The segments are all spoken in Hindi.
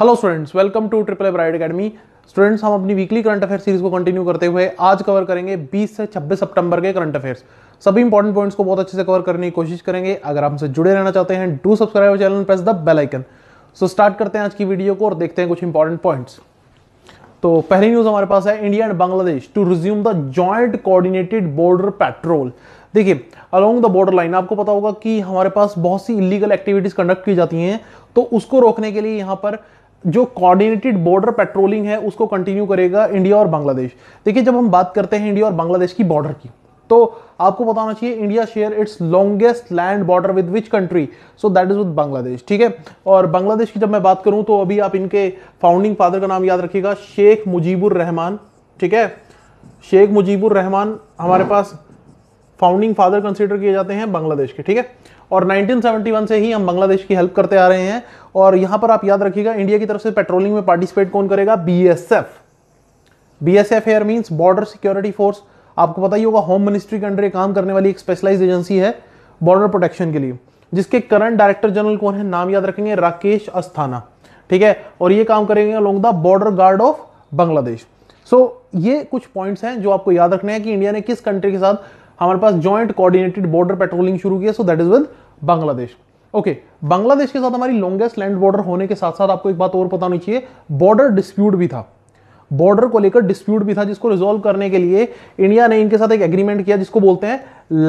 Hello students welcome to triple bride academy students हम अपनी वीकली करंट अफेयर सीरीज को कंटिन्यू करते हुए आज कवर करेंगे 20 से 26 सितंबर के करंट अफेयर्स सभी इंपॉर्टेंट पॉइंट्स को बहुत अच्छे से कवर करने की कोशिश करेंगे अगर आप हमसे जुड़े रहना चाहते हैं do subscribe channel press the bell icon so start करते हैं आज की वीडियो को और देखते हैं कुछ इंपॉर्टेंट पॉइंट्स तो पहली न्यूज हमारे पास है India and Bangladesh to resume the joint coordinated border patrol देखिए अलोंग द बॉर्डर लाइन आपको पता होगा कि हमारे पास बहुत सी इलीगल एक्टिविटीज कंडक्ट की जाती हैं तो उसको रोकने के लिए यहां पर जो कोऑर्डिनेटेड बॉर्डर पेट्रोलिंग है उसको कंटिन्यू करेगा इंडिया और बांग्लादेश देखिए जब हम बात करते हैं इंडिया और बांग्लादेश की बॉर्डर की तो आपको बताना चाहिए India share its longest land border with which country so that is with Bangladesh ठीक है और बांग्लादेश की जब मैं बात करूं तो अभी आप इनके फाउंडिंग फादर का नाम याद रखिएगा शेख मुजीबुर रहमान ठीक है शेख मुजीबुर रहमान हमारे पास फाउंडिंग फादर कंसिडर किए जाते हैं बांग्लादेश के ठीक है और 1971 से ही हम बांग्लादेश की हेल्प करते आ रहे हैं और यहां पर आप याद रखिएगा इंडिया की तरफ से पेट्रोलिंग में पार्टिसिपेट कौन करेगा BSF BSF are means border security force आपको पता ही होगा होम मिनिस्ट्री के अंडर काम करने वाली एक स्पेशलाइज एजेंसी है बॉर्डर प्रोटेक्शन के लिए जिसके करंट डायरेक्टर जनरल कौन है नाम याद रखेंगे राकेश अस्थाना ठीक है और ये काम करेंगे along the border guard of Bangladesh so ये कुछ पॉइंट्स हैं जो आपको याद रखने हैं कि इंडिया ने किस कंट्री के साथ हमारे पास ज्वाइंट कोऑर्डिनेटेड बॉर्डर पेट्रोलिंग शुरू किया so that is with Bangladesh okay Bangladesh के साथ हमारी लॉन्गेस्ट लैंड बॉर्डर होने के साथ साथ आपको एक बात और पता होनी चाहिए बॉर्डर डिस्प्यूट भी था बॉर्डर को लेकर डिस्प्यूट भी था जिसको रिजोल्व करने के लिए इंडिया ने इनके साथ एक एग्रीमेंट किया जिसको बोलते हैं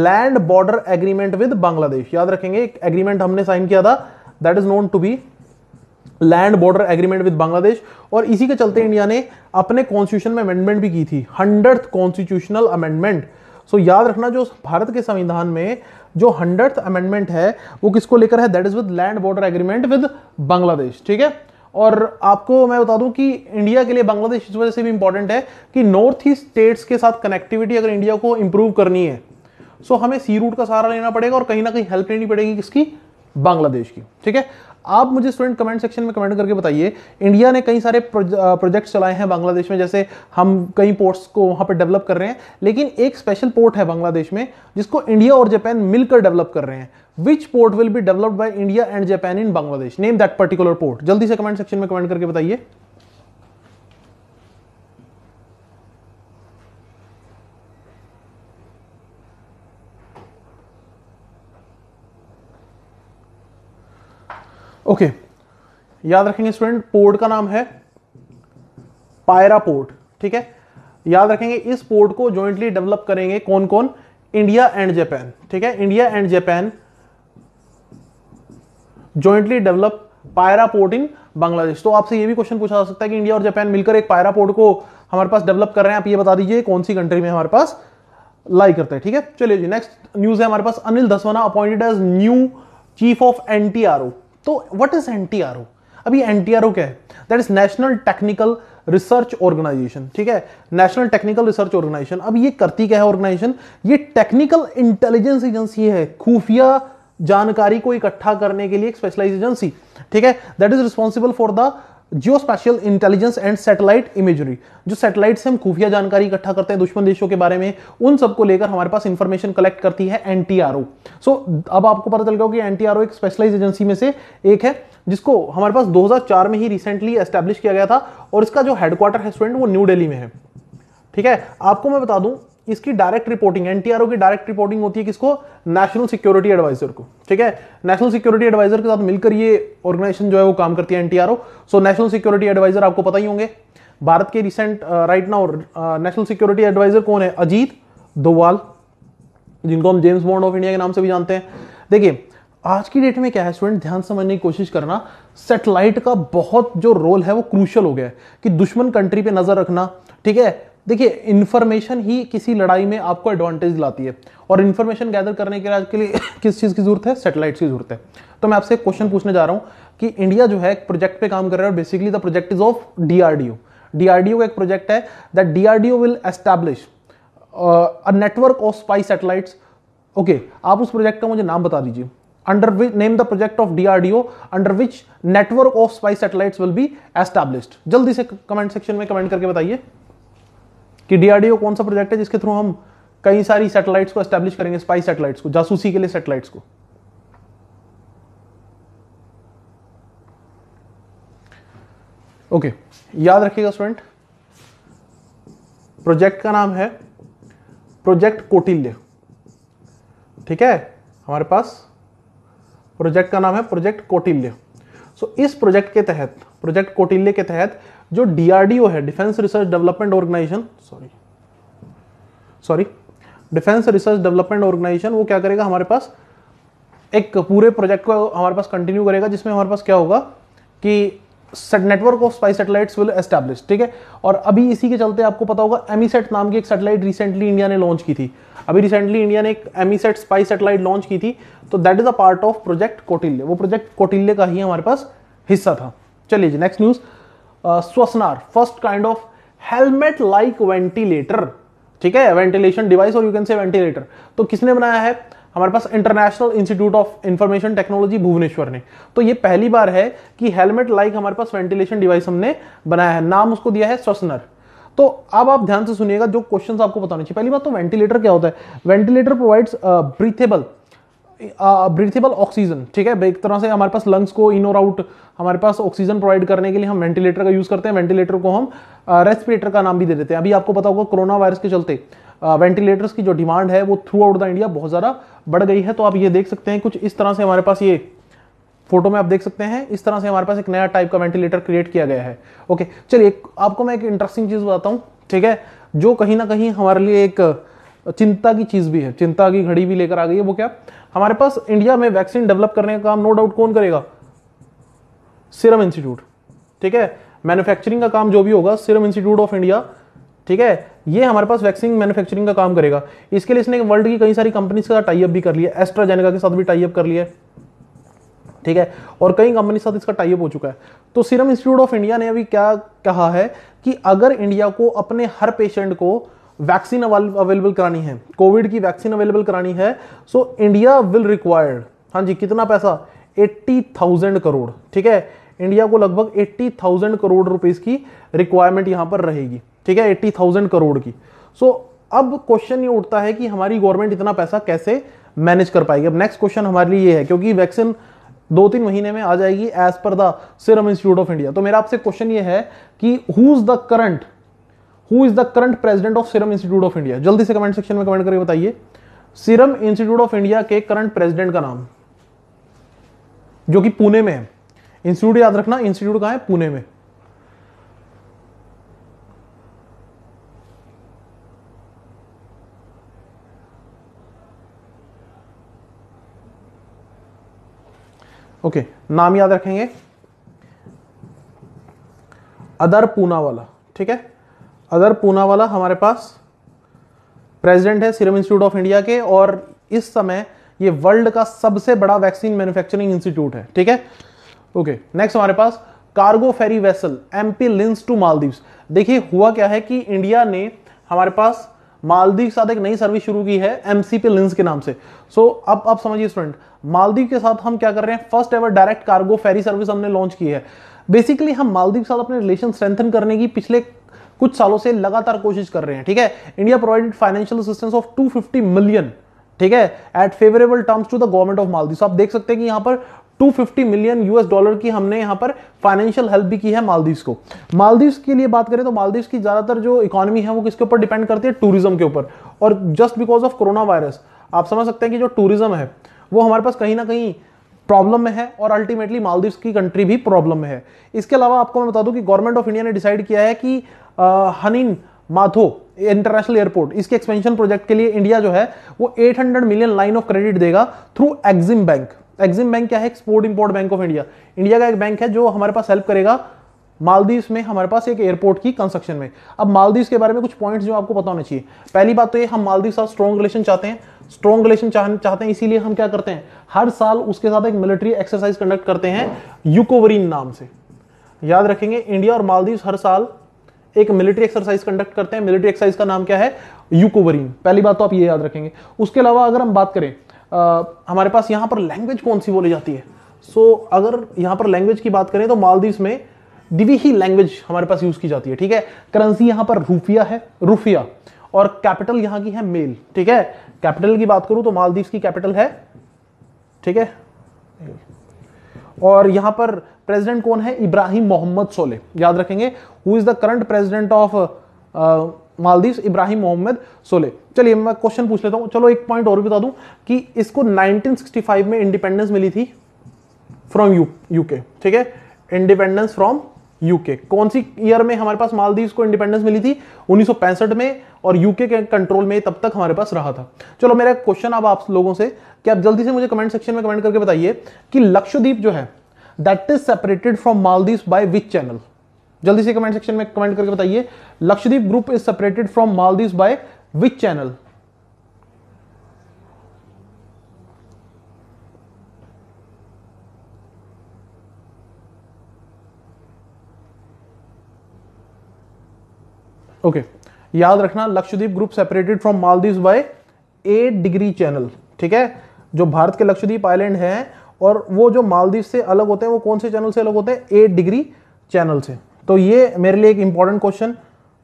land border agreement with Bangladesh याद रखेंगे एक एग्रीमेंट हमने साइन किया था that is known to be land border agreement with Bangladesh और इसी के चलते इंडिया ने अपने कॉन्स्टिट्यूशन में अमेंडमेंट भी की थी hundred constitutional amendment so so, याद रखना जो भारत के संविधान में जो हंड्रेड अमेंडमेंट है वो किसको लेकर है that is with land border agreement with Bangladesh ठीक है और आपको मैं बता दूं कि इंडिया के लिए बांग्लादेश इस वजह से भी इंपॉर्टेंट है कि नॉर्थ ईस्ट स्टेट्स के साथ कनेक्टिविटी अगर इंडिया को इंप्रूव करनी है सो हमें सी रूट का सहारा लेना पड़ेगा और कहीं ना कहीं हेल्प लेनी पड़ेगी किसकी बांग्लादेश की ठीक है आप मुझे स्टूडेंट कमेंट सेक्शन में कमेंट करके बताइए इंडिया ने कई सारे प्रोजेक्ट्स चलाए हैं बांग्लादेश में जैसे हम कई पोर्ट्स को वहां पर डेवलप कर रहे हैं लेकिन एक स्पेशल पोर्ट है बांग्लादेश में जिसको इंडिया और जापान मिलकर डेवलप कर रहे हैं which port will be developed by India and Japan in Bangladesh name that particular port जल्दी से कमेंट सेक्शन में कमेंट करके बताइए ओके okay. याद रखेंगे स्टूडेंट पोर्ट का नाम है पायरा पोर्ट ठीक है याद रखेंगे इस पोर्ट को जॉइंटली डेवलप करेंगे कौन कौन इंडिया एंड जापान ठीक है India and Japan jointly develop Payra port in Bangladesh तो आपसे ये भी क्वेश्चन पूछा जा सकता है कि इंडिया और जापान मिलकर एक पायरा पोर्ट को हमारे पास डेवलप कर रहे हैं आप ये बता दीजिए कौन सी कंट्री में हमारे पास लाई करते हैं ठीक है चलिए जी नेक्स्ट न्यूज है हमारे पास Anil Dhaswana appointed as new chief of NTRO तो what is N T R O अब एन टी आर ओ क्या है that is national technical research organisation ठीक है नेशनल टेक्निकल रिसर्च ऑर्गेनाइजेशन अब ये करती क्या है ऑर्गेनाइजेशन ये टेक्निकल इंटेलिजेंस एजेंसी है खुफिया जानकारी को इकट्ठा करने के लिए एक स्पेशलाइज एजेंसी ठीक है that is responsible for the geospatial intelligence and satellite imagery जो सैटेलाइट से हम खुफिया जानकारी इकट्ठा करते हैं दुश्मन देशों के बारे में उन सबको लेकर हमारे पास इंफॉर्मेशन कलेक्ट करती है एनटीआरओ सो so, अब आपको पता चल गया कि एनटीआरओ एक स्पेशलाइज एजेंसी में से एक है जिसको हमारे पास 2004 में ही रिसेंटली एस्टेब्लिश किया गया था और इसका जो हेडक्वार्टर है स्टूडेंट वो न्यू डेली में है ठीक है आपको मैं बता दूं इसकी डायरेक्ट रिपोर्टिंग एनटीआरओ की डायरेक्ट रिपोर्टिंग होती है किसको नेशनल सिक्योरिटी एडवाइजर को ठीक है नेशनल सिक्योरिटी एडवाइजर के साथ मिलकर ये ऑर्गेनाइजेशन जो है वो काम करती है NTRO so national security adviser आपको पता ही होंगे भारत के recent right now national security adviser कौन है अजीत दोवाल जिनको हम जेम्स बॉन्ड ऑफ इंडिया के नाम से भी जानते हैं देखिए आज की डेट में क्या है स्टूडेंट ध्यान समझने की कोशिश करना सेटेलाइट का बहुत जो रोल है वो क्रूशल हो गया है कि दुश्मन कंट्री पे नजर रखना ठीक है देखिए इन्फॉर्मेशन ही किसी लड़ाई में आपको एडवांटेज लाती है और इन्फॉर्मेशन गैदर करने के, आज के लिए किस चीज़ की ज़रूरत है सेटेलाइट्स की ज़रूरत है तो मैं आपसे क्वेश्चन पूछने जा रहा हूँ कि इंडिया जो है एक प्रोजेक्ट पे काम कर रहा है और basically the project is of DRDO DRDO का एक प्रोजेक्ट है that DRDO will establish a network of spy satellites okay आप उस प्रोजेक्ट का मुझे नाम बता दीजिए under which name the project of DRDO under which network of spy satellites will be established जल्दी से कमेंट सेक्शन में कमेंट करके बताइए कि डीआरडीओ कौन सा प्रोजेक्ट है जिसके थ्रू हम कई सारी सैटेलाइट्स को एस्टेब्लिश करेंगे स्पाई सैटेलाइट्स को जासूसी के लिए सैटेलाइट्स को ओके okay, याद रखिएगा स्टूडेंट प्रोजेक्ट का नाम है प्रोजेक्ट कोटिल्य ठीक है हमारे पास प्रोजेक्ट का नाम है प्रोजेक्ट कोटिल्य सो so, इस प्रोजेक्ट के तहत प्रोजेक्ट कोटिल्य के तहत जो डीआरडीओ है defence research development organisation sorry sorry defence research development organisation वो क्या करेगा हमारे पास एक पूरे प्रोजेक्ट को हमारे पास कंटिन्यू करेगा जिसमें हमारे पास क्या होगा कि set network of spy satellites will establish ठीक है और अभी इसी के चलते आपको पता होगा एमीसेट e e नाम की एक सैटेलाइट रिसेंटली इंडिया ने लॉन्च की थी अभी रिसेंटली इंडिया ने एक एमीसेट स्पाई सैटेलाइट लॉन्च की थी तो that is a part of project Kautilya वो प्रोजेक्ट कोटिल्य का ही हमारे पास हिस्सा था चलिए जी नेक्स्ट न्यूज़ स्वसनार first kind of helmet like ventilator ठीक है वेंटिलेशन डिवाइस और यू कैन से वेंटिलेटर तो किसने बनाया है हमारे पास international institute of information technology Bhubaneswar ने तो ये पहली बार है कि हेलमेट लाइक हमारे पास वेंटिलेशन डिवाइस हमने बनाया है नाम उसको दिया है स्वसनर तो अब आप ध्यान से सुनिएगा जो क्वेश्चन आपको बताने चाहिए पहली बात तो वेंटिलेटर क्या होता है ventilator provides breathable breathable oxygen ठीक है एक तरह से हमारे पास लंग्स को इन और आउट हमारे पास ऑक्सीजन प्रोवाइड करने के लिए हम वेंटिलेटर का यूज़ करते हैं वेंटिलेटर को हम रेस्पिरेटर का नाम भी दे देते हैं अभी आपको पता होगा कोरोना वायरस के चलते वेंटिलेटर्स की जो डिमांड है वो थ्रू आउट द इंडिया बहुत ज़्यादा बढ़ गई है तो आप ये देख सकते हैं कुछ इस तरह से हमारे पास ये फोटो में आप देख सकते हैं इस तरह से हमारे पास एक नया टाइप का वेंटिलेटर क्रिएट किया गया है ओके चलिए आपको मैं एक इंटरेस्टिंग चीज़ बताता हूँ ठीक है जो कहीं ना कहीं हमारे लिए एक चिंता की चीज भी है चिंता की घड़ी भी लेकर आ गई है वो क्या हमारे पास इंडिया में वैक्सीन डेवलप करने का काम नो डाउट कौन करेगा सिरम इंस्टीट्यूट ठीक है मैन्युफैक्चरिंग का काम जो भी होगा सिरम इंस्टीट्यूट ऑफ इंडिया ठीक है ये हमारे पास वैक्सीन मैन्युफैक्चरिंग का काम करेगा इसके लिए इसने वर्ल्ड की कई सारी कंपनीज के साथ टाइप भी कर लिया एस्ट्राजेनेका के साथ भी टाइप कर लिया ठीक है और कई कंपनी के साथ इसका टाइप हो चुका है तो सीरम इंस्टीट्यूट ऑफ इंडिया ने अभी क्या कहा है कि अगर इंडिया को अपने हर पेशेंट को वैक्सीन अवेलेबल करानी है कोविड की वैक्सीन अवेलेबल करानी है सो इंडिया विल रिक्वायर्ड हाँ जी कितना पैसा एट्टी थाउजेंड करोड़ ठीक है इंडिया को लगभग एट्टी थाउजेंड करोड़ रुपीज़ की रिक्वायरमेंट यहाँ पर रहेगी ठीक है एट्टी थाउजेंड करोड़ की सो so, अब क्वेश्चन ये उठता है कि हमारी गवर्नमेंट इतना पैसा कैसे मैनेज कर पाएगी अब नेक्स्ट क्वेश्चन हमारे लिए ये है क्योंकि वैक्सीन दो तीन महीने में आ जाएगी as per the Serum Institute of India तो मेरा आपसे क्वेश्चन ये है कि who is the current who is the current president of Serum Institute of India जल्दी से कमेंट सेक्शन में कमेंट करके बताइए सीरम इंस्टीट्यूट ऑफ इंडिया के करंट प्रेसिडेंट का नाम जो कि पुणे में है इंस्टीट्यूट याद रखना इंस्टीट्यूट कहा है पुणे में ओके okay, नाम याद रखेंगे अदर पूना वाला ठीक है अदर पूना वाला हमारे पास प्रेसिडेंट है सीरम इंस्टीट्यूट ऑफ इंडिया के और इस समय ये वर्ल्ड का सबसे बड़ा वैक्सीन मैन्युफैक्चरिंग इंस्टीट्यूट है ठीक है ओके नेक्स्ट हमारे पास कार्गो फेरी वेसल एमपी लिंस टू मालदीव्स देखिए हुआ क्या है कि इंडिया ने हमारे पास मालदीव के साथ एक नई सर्विस शुरू की है एमसीपी लिंस के नाम से सो so, अब आप समझिए स्टूडेंट मालदीव के साथ हम क्या कर रहे हैं first ever direct cargo ferry service हमने लॉन्च की है बेसिकली हम मालदीव के साथ अपने रिलेशन स्ट्रेंथन करने की पिछले कुछ सालों से लगातार कोशिश कर रहे हैं ठीक है India provided financial assistance of 250 million ठीक है at favourable terms to the government of Maldives आप देख सकते हैं कि यहां पर 250 मिलियन यूएस डॉलर की हमने यहां पर फाइनेंशियल हेल्प भी की है मालदीव्स को मालदीव्स के लिए बात करें तो मालदीव्स की ज़्यादातर जो इकोनॉमी है वो किसके ऊपर डिपेंड करती है टूरिज्म के ऊपर और just because of corona virus आप समझ सकते हैं कि जो टूरिज्म है वो हमारे पास कहीं ना कहीं प्रॉब्लम में है और अल्टीमेटली मालदीव्स की कंट्री भी प्रॉब्लम में है इसके अलावा आपको मैं बता दूं कि गवर्नमेंट ऑफ इंडिया ने डिसाइड किया है कि हनीन माथो इंटरनेशनल एयरपोर्ट इसके एक्सपेंशन प्रोजेक्ट के लिए इंडिया जो है वो 800 मिलियन लाइन ऑफ क्रेडिट देगा through Exim bank Exim bank क्या है export import bank of India India का एक बैंक है जो हमारे पास हेल्प करेगा मालदीव में हमारे पास एक एयरपोर्ट की कंस्ट्रक्शन में अब मालदीव के बारे में कुछ पॉइंट्स जो आपको पता होना चाहिए पहली बात तो ये हम मालदीव साथ स्ट्रॉन्ग रिलेशन चाहते हैं स्ट्रॉन्ग रिलेशन चाहते हैं इसीलिए हम क्या करते हैं हर साल उसके साथ एक मिलिट्री एक्सरसाइज कंडक्ट करते हैं यूकोवरीन नाम से याद रखेंगे इंडिया और मालदीव हर साल एक मिलिट्री एक्सरसाइज कंडक्ट करते हैं मिलिट्री एक्सरसाइज का नाम क्या है यूकोवरीन पहली बात तो आप ये याद रखेंगे उसके अलावा अगर हम बात करें आ, हमारे पास यहाँ पर लैंग्वेज कौन सी बोली जाती है सो so, अगर यहाँ पर लैंग्वेज की बात करें तो मालदीव में दिवी ही लैंग्वेज हमारे पास यूज़ की जाती है ठीक है करेंसी यहाँ पर रूफिया है रूफिया और कैपिटल यहाँ की है मेल ठीक है कैपिटल की बात करूं तो मालदीव की कैपिटल है ठीक है और यहां पर प्रेसिडेंट कौन है इब्राहिम मोहम्मद सोले याद रखेंगे who is the current president of Maldives Ibrahim Mohamed Solih चलिए मैं क्वेश्चन पूछ लेता हूँ चलो एक पॉइंट और भी बता दूं कि इसको 1965 में इंडिपेंडेंस मिली थी फ्रॉम यू यूके ठीक है इंडिपेंडेंस फ्रॉम यूके कौन सी ईयर में हमारे पास मालदीव को इंडिपेंडेंस मिली थी उन्नीस में और यूके के कंट्रोल में तब तक हमारे पास रहा था चलो मेरा क्वेश्चन अब आप लोगों से कि आप जल्दी से मुझे कमेंट सेक्शन में कमेंट करके बताइए कि लक्षद्वीप जो है that is separated from Maldives by which channel जल्दी से कमेंट सेक्शन में कमेंट करके बताइए Lakshadweep group is separated from Maldives by which channel okay okay. याद रखना Lakshadweep group separated from Maldives by a degree channel ठीक है जो भारत के लक्षद्वीप आइलैंड हैं और वो जो मालदीव से अलग होते हैं वो कौन से चैनल से अलग होते हैं एट डिग्री चैनल से तो ये मेरे लिए एक इंपॉर्टेंट क्वेश्चन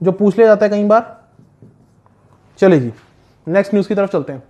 जो पूछ लिया जाता है कई बार चले जी नेक्स्ट न्यूज़ की तरफ चलते हैं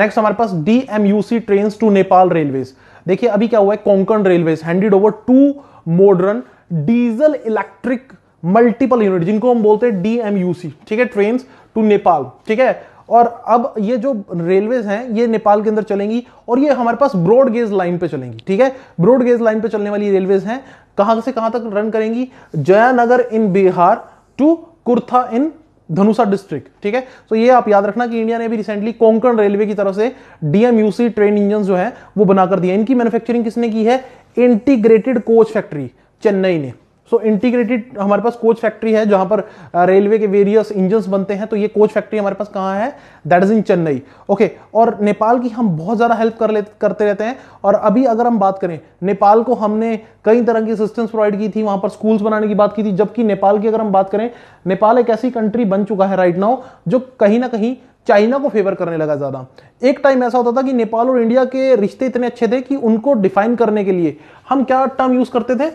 नेक्स्ट हमारे पास the train to Nepal railways देखिए अभी क्या हुआ है Konkan railways handed over to modern diesel electric multiple unit जिनको हम बोलते हैं डी ठीक है ट्रेन टू नेपाल ठीक है और अब ये जो रेलवेज हैं ये नेपाल के अंदर चलेंगी और ये हमारे पास ब्रॉड गेज लाइन पे चलेंगी ठीक है ब्रॉड गेज लाइन पे चलने वाली रेलवेज हैं कहां से कहां तक रन करेंगी Jaynagar in Bihar to Kurtha in Dhanusha district ठीक है तो ये आप याद रखना कि इंडिया ने भी रिसेंटली कोंकण रेलवे की तरफ से डीएमयूसी ट्रेन इंजन जो है वो बनाकर दिया इनकी मैन्युफैक्चरिंग किसने की है इंटीग्रेटेड कोच फैक्ट्री चेन्नई ने सो इंटीग्रेटेड हमारे पास कोच फैक्ट्री है जहां पर रेलवे uh, के वेरियस इंजन बनते हैं तो ये कोच फैक्ट्री हमारे पास कहाँ है that is in Chennai okay और नेपाल की हम बहुत ज़्यादा हेल्प कर ले करते रहते हैं और अभी अगर हम बात करें नेपाल को हमने कई तरह की असिस्टेंस प्रोवाइड की थी वहां पर स्कूल्स बनाने की बात की थी जबकि नेपाल की अगर हम बात करें नेपाल एक ऐसी कंट्री बन चुका है राइट नाउ जो कहीं ना कहीं चाइना को फेवर करने लगा ज़्यादा एक टाइम ऐसा होता था कि नेपाल और इंडिया के रिश्ते इतने अच्छे थे कि उनको डिफाइन करने के लिए हम क्या टर्म यूज़ करते थे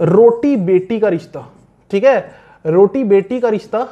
रोटी बेटी का रिश्ता ठीक है रोटी बेटी का रिश्ता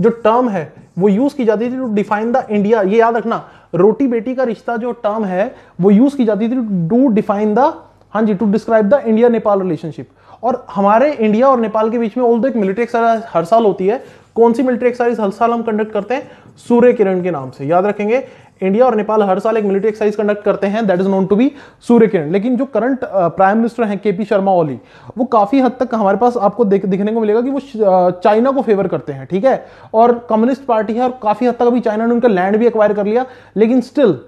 जो टर्म है वो यूज की जाती थी टू डिफाइन द इंडिया ये याद रखना रोटी बेटी का रिश्ता जो टर्म है वो यूज की जाती थी टू डिफाइन द हाँ जी to describe the India Nepal relationship और हमारे इंडिया और नेपाल के बीच में ऑल एक मिलिट्री एक्सरसाइज हर साल होती है कौन सी मिलिट्री एक्सरसाइज हर साल हम कंडक्ट करते हैं सूर्य किरण के नाम से याद रखेंगे इंडिया और नेपाल हर साल एक मिलिट्री एक्सरसाइज कंडक्ट करते हैं that is known to be Surya Kiran लेकिन जो करंट प्राइम मिनिस्टर हैं केपी शर्मा ओली वो काफी हद तक हमारे पास आपको देख दिखने को मिलेगा कि वो चाइना को फेवर करते हैं ठीक है और कम्युनिस्ट पार्टी है और काफी हद तक अभी चाइना ने उनका लैंड भी एक्वायर कर लिया लेकिन स्टिल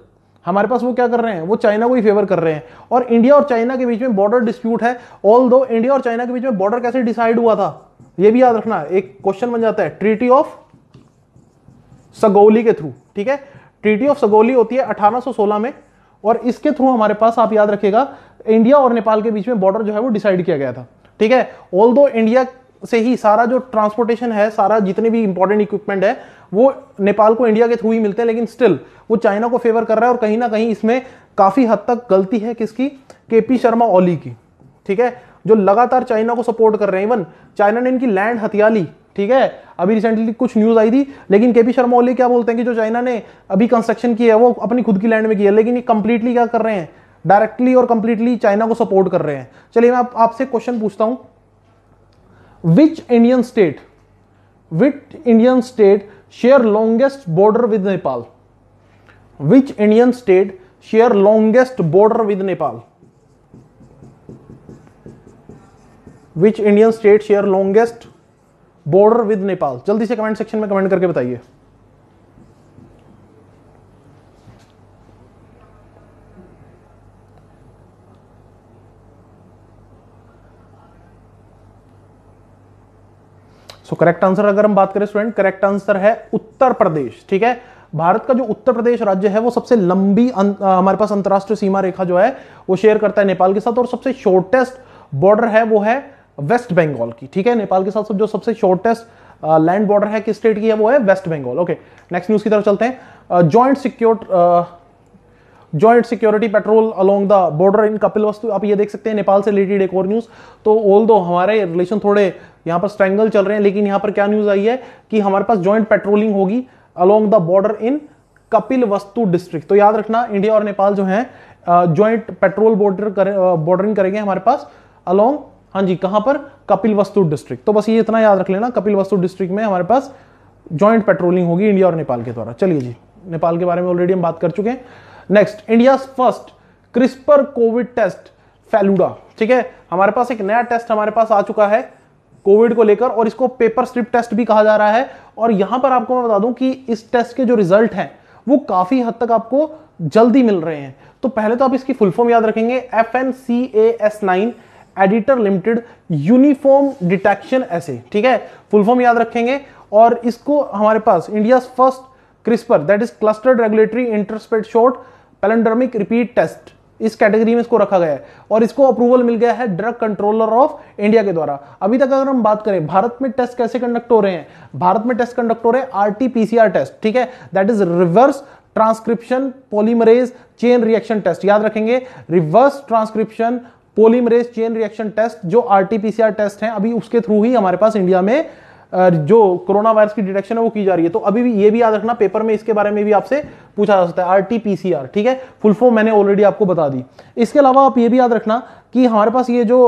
हमारे पास वो क्या कर रहे हैं वो चाइना को ही फेवर कर रहे हैं और इंडिया और चाइना के बीच में बॉर्डर डिस्प्यूट है ऑल दो इंडिया और चाइना के बीच में बॉर्डर कैसे डिसाइड हुआ था ये भी याद रखना एक क्वेश्चन बन जाता है ट्रीटी ऑफ सगोली के थ्रू ठीक है ट्रीटी ऑफ सगोली होती है 1816 में और इसके थ्रू हमारे पास आप याद रखेगा इंडिया और नेपाल के बीच में बॉर्डर जो है वो डिसाइड किया गया था ठीक है ऑल इंडिया से ही सारा जो ट्रांसपोर्टेशन है सारा जितने भी इंपॉर्टेंट इक्विपमेंट है वो नेपाल को इंडिया के थ्रू ही मिलते हैं लेकिन स्टिल वो चाइना को फेवर कर रहा है और कहीं ना कहीं इसमें काफ़ी हद तक गलती है किसकी के पी शर्मा ओली की ठीक है जो लगातार चाइना को सपोर्ट कर रहे हैं इवन चाइना ने इनकी लैंड हथियाली ठीक है अभी रिसेंटली कुछ न्यूज आई थी लेकिन केपी शर्मा ओली क्या बोलते हैं कि जो चाइना ने अभी कंस्ट्रक्शन किया है वो अपनी खुद की लैंड में किया लेकिन ये कंप्लीटली क्या कर रहे हैं डायरेक्टली और कंप्लीटली चाइना को सपोर्ट कर रहे हैं चलिए मैं आपसे क्वेश्चन पूछता हूं which Indian state which Indian state share longest border with Nepal which Indian state share longest border with Nepal which Indian state share longest border with Nepal जल्दी से कमेंट सेक्शन में कमेंट करके बताइए सो करेक्ट आंसर अगर हम बात करें स्टूडेंट करेक्ट आंसर है उत्तर प्रदेश ठीक है भारत का जो उत्तर प्रदेश राज्य है वो सबसे लंबी अं-, हमारे पास अंतर्राष्ट्रीय सीमा रेखा जो है वो शेयर करता है नेपाल के साथ और सबसे शॉर्टेस्ट बॉर्डर है वो है वेस्ट बंगाल की ठीक है नेपाल के साथ सब जो सबसे शॉर्टेस्ट लैंड बॉर्डर है किस स्टेट की है वो है West Bengal okay next news की तरफ चलते हैं joint secure joint security patrol along the border in Kapilvastu आप ये देख सकते हैं नेपाल से रिलेटेड एक और न्यूज़ तो ओल दो हमारे रिलेशन थोड़े यहाँ पर स्ट्रैंगल चल रहे हैं लेकिन यहाँ पर क्या न्यूज़ आई है कि हमारे पास जॉइंट पेट्रोलिंग होगी along the border in Kapilvastu district तो याद रखना इंडिया और नेपाल जो है जॉइंट पेट्रोल बॉर्डर बॉर्डरिंग करेंगे हमारे पास अलोंग हाँ जी कहां पर कपिल वस्तु डिस्ट्रिक्ट तो बस ये इतना याद रख लेना कपिल वस्तु डिस्ट्रिक्ट में हमारे पास ज्वाइंट पेट्रोलिंग होगी इंडिया और नेपाल के द्वारा चलिए जी नेपाल के बारे में ऑलरेडी हम बात कर चुके हैं next India first CRISPR Covid test Feluda ठीक है हमारे पास एक नया टेस्ट हमारे पास आ चुका है कोविड को लेकर और इसको पेपर स्ट्रिप टेस्ट भी कहा जा रहा है और यहां पर आपको मैं बता दूं कि इस टेस्ट के जो रिजल्ट हैं वो काफी हद तक आपको जल्दी मिल रहे हैं तो पहले तो आप इसकी फुल फॉर्म याद रखेंगे F N C A S nine editor limited uniform detection ऐसे ठीक है फुल फॉर्म याद रखेंगे और इसको हमारे पास India first CRISPR that is clustered regulatory interspaced short palindromic repeat test इस कैटेगरी में इसको रखा गया है और इसको अप्रूवल मिल गया है ड्रग कंट्रोलर ऑफ इंडिया के द्वारा अभी तक अगर हम बात करें भारत में टेस्ट कैसे कंडक्ट हो रहे हैं भारत में टेस्ट कंडक्ट हो रहे हैं आरटीपीसीआर टेस्ट ठीक है that is reverse transcription polymerase chain reaction test याद रखेंगे reverse transcription polymerase chain reaction test जो आरटीपीसीआर टेस्ट है अभी उसके थ्रू ही हमारे पास इंडिया में जो कोरोना वायरस की डिटेक्शन है वो की जा रही है तो अभी भी ये भी याद रखना पेपर में इसके बारे में भी आपसे पूछा जा सकता है आरटीपीसीआर ठीक है फुल फॉर्म मैंने ऑलरेडी आपको बता दी इसके अलावा आप ये भी याद रखना कि हमारे पास ये जो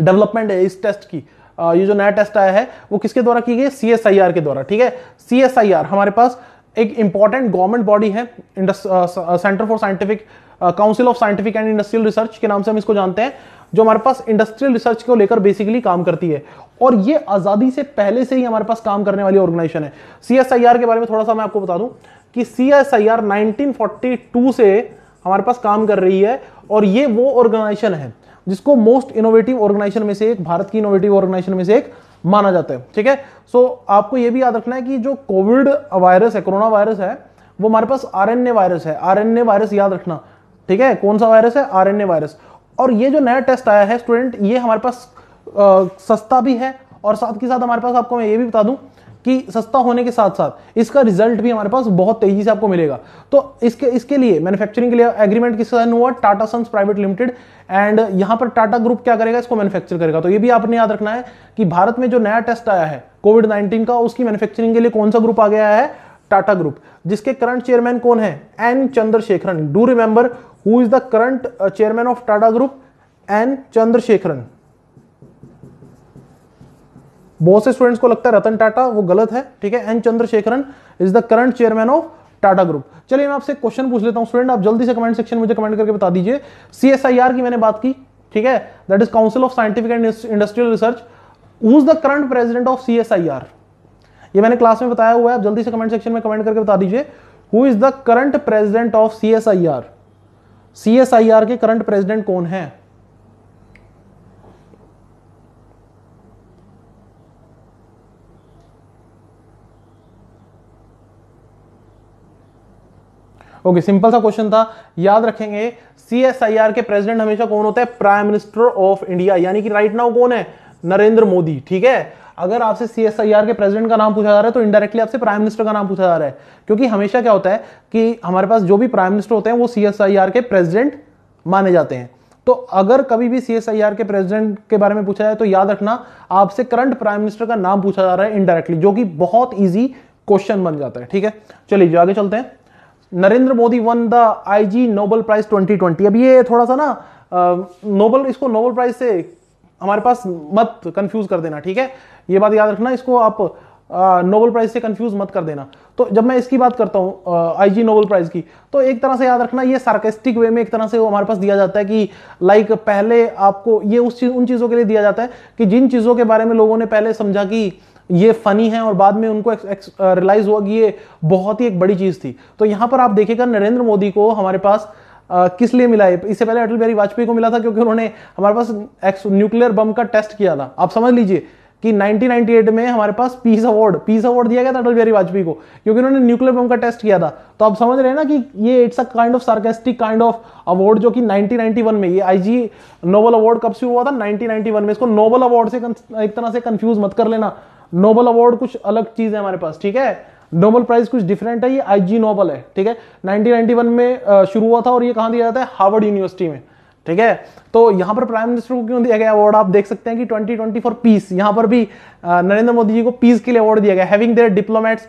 डेवलपमेंट है इस टेस्ट की ये जो नया टेस्ट आया है वो किसके द्वारा की गई सी एस आई आर के द्वारा ठीक है सी एस आई आर हमारे पास एक इंपॉर्टेंट गवर्नमेंट बॉडी है centre for scientific council of scientific and industrial research के नाम से हम इसको जानते हैं जो हमारे पास इंडस्ट्रियल रिसर्च को लेकर बेसिकली काम करती है और ये आज़ादी से पहले से ही हमारे पास काम करने वाली ऑर्गेनाइजेशन है सीएसआईआर के बारे में थोड़ा सा मैं आपको बता दूं कि सीएसआईआर 1942 से हमारे पास काम कर रही है और ये वो ऑर्गेनाइजेशन है जिसको मोस्ट इनोवेटिव ऑर्गेनाइजेशन में से एक भारत की इनोवेटिव ऑर्गेनाइजेशन में से एक माना जाता है ठीक है सो आपको यह भी याद रखना है कि जो कोविड वायरस है कोरोना वायरस है वो हमारे पास आरएनए वायरस है आरएनए वायरस याद रखना ठीक है कौन सा वायरस है आर वायरस और ये जो नया टेस्ट आया है स्टूडेंट ये हमारे पास आ, सस्ता भी है और साथ के साथ हमारे पास आपको मैं ये भी बता दूं कि सस्ता होने के साथ साथ इसका रिजल्ट भी हमारे पास बहुत तेजी से आपको मिलेगा तो इसके इसके लिए मैन्युफैक्चरिंग के लिए एग्रीमेंट किसके साइन हुआ Tata sons private limited and यहां पर टाटा ग्रुप क्या करेगा इसको मैन्युफैक्चर करेगा तो ये भी आपने याद रखना है कि भारत में जो नया टेस्ट आया है कोविड नाइन्टीन का उसकी मैन्युफैक्चरिंग के लिए कौन सा ग्रुप आ गया है टाटा ग्रुप जिसके करंट चेयरमैन कौन है N Chandrasekaran do remember who is the current chairman of Tata group N Chandrasekaran बहुत से स्टूडेंट्स को लगता है रतन टाटा वो गलत है ठीक है N Chandrasekaran is the current chairman of Tata group चलिए मैं आपसे क्वेश्चन पूछ लेता हूं स्टूडेंट आप जल्दी से कमेंट सेक्शन मुझे कमेंट करके बता दीजिए सीएसआईआर की मैंने बात की ठीक है that is council of scientific and industrial research who is the current president of CSIR ये मैंने क्लास में बताया हुआ है आप जल्दी से कमेंट सेक्शन में कमेंट करके बता दीजिए who is the current president of C S I R C S I R के करंट प्रेजिडेंट कौन है ओके okay, सिंपल सा क्वेश्चन था याद रखेंगे सीएसआईआर के प्रेसिडेंट हमेशा कौन होता है प्राइम मिनिस्टर ऑफ इंडिया यानी कि राइट नाउ कौन है नरेंद्र मोदी ठीक है अगर आपसे सी के प्रेसिडेंट का नाम पूछा जा रहा है तो इंडायरेक्टली आपसे प्राइम मिनिस्टर का नाम पूछा जा रहा है क्योंकि हमेशा क्या होता है कि हमारे पास जो भी प्राइम मिनिस्टर होते हैं वो सी के प्रेसिडेंट माने जाते हैं तो अगर कभी भी सी के प्रेसिडेंट के बारे में पूछा जाए तो याद रखना आपसे करंट प्राइम मिनिस्टर का नाम पूछा जा रहा है इंडायरेक्टली जो कि बहुत ईजी क्वेश्चन बन जाता है ठीक है चलिए जो आगे चलते हैं Narendra Modi won the Ig Nobel prize 2020 अब ये थोड़ा सा ना नोबल इसको नोबल प्राइज से हमारे पास मत कंफ्यूज कर देना ठीक है ये बात याद रखना इसको आप नोबल प्राइज से कंफ्यूज मत कर देना तो जब मैं इसकी बात करता हूँ जी नोबल प्राइज की तो एक तरह से याद रखना ये सार्केस्टिक वे में एक तरह से वो हमारे पास दिया जाता है कि लाइक पहले आपको ये उस चीज उन चीज़ों के लिए दिया जाता है कि जिन चीज़ों के बारे में लोगों ने पहले समझा कि ये फनी है और बाद में उनको रियलाइज हुआ कि ये बहुत ही एक बड़ी चीज़ थी तो यहाँ पर आप देखिएगा नरेंद्र मोदी को हमारे पास किस लिए मिला है इससे पहले अटल बिहारी वाजपेयी को मिला था क्योंकि उन्होंने हमारे पास एक्स न्यूक्लियर बम का टेस्ट किया था आप समझ लीजिए कि 1998 में हमारे पास पीस अवार्ड पीस अवार्ड दिया गया था अटल बिहारी वाजपेयी को क्योंकि उन्होंने न्यूक्लियर बम का टेस्ट किया था तो आप समझ रहे हैं ना कि ये it's a kind of sarcastic kind of award जो कि 1991 में ये आईजी नोबल अवार्ड कब से हुआ था 1991 में इसको नोबल अवार्ड से एक तरह से कंफ्यूज मत कर लेना नोबल अवार्ड कुछ अलग चीज है हमारे पास ठीक है नोबल प्राइज कुछ डिफरेंट है ये आई जी नोबल है ठीक है 1991 में शुरू हुआ था और ये कहाँ दिया जाता है हार्वर्ड यूनिवर्सिटी में ठीक है तो यहाँ पर प्राइम मिनिस्टर को क्यों दिया गया अवार्ड आप देख सकते हैं कि ट्वेंटी फॉर पीस यहाँ पर भी नरेंद्र मोदी जी को पीस के लिए अवार्ड दिया गया having their diplomats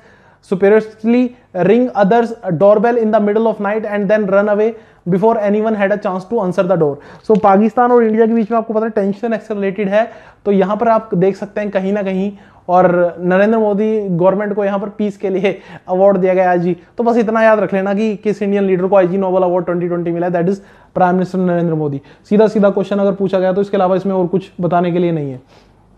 surreptitiously ring others doorbell in the middle of night and then run away before anyone had a chance to answer the door so Pakistan और इंडिया के बीच में आपको पता है टेंशन रिलेटेड है तो यहाँ पर आप देख सकते हैं कहीं ना कहीं और नरेंद्र मोदी गवर्नमेंट को यहाँ पर पीस के लिए अवार्ड दिया गया आईजी तो बस इतना याद रख लेना कि किस इंडियन लीडर को आईजी नोबल अवार्ड 2020 मिला that is prime minister Narendra Modi सीधा सीधा क्वेश्चन अगर पूछा गया तो इसके अलावा इसमें और कुछ बताने के लिए नहीं है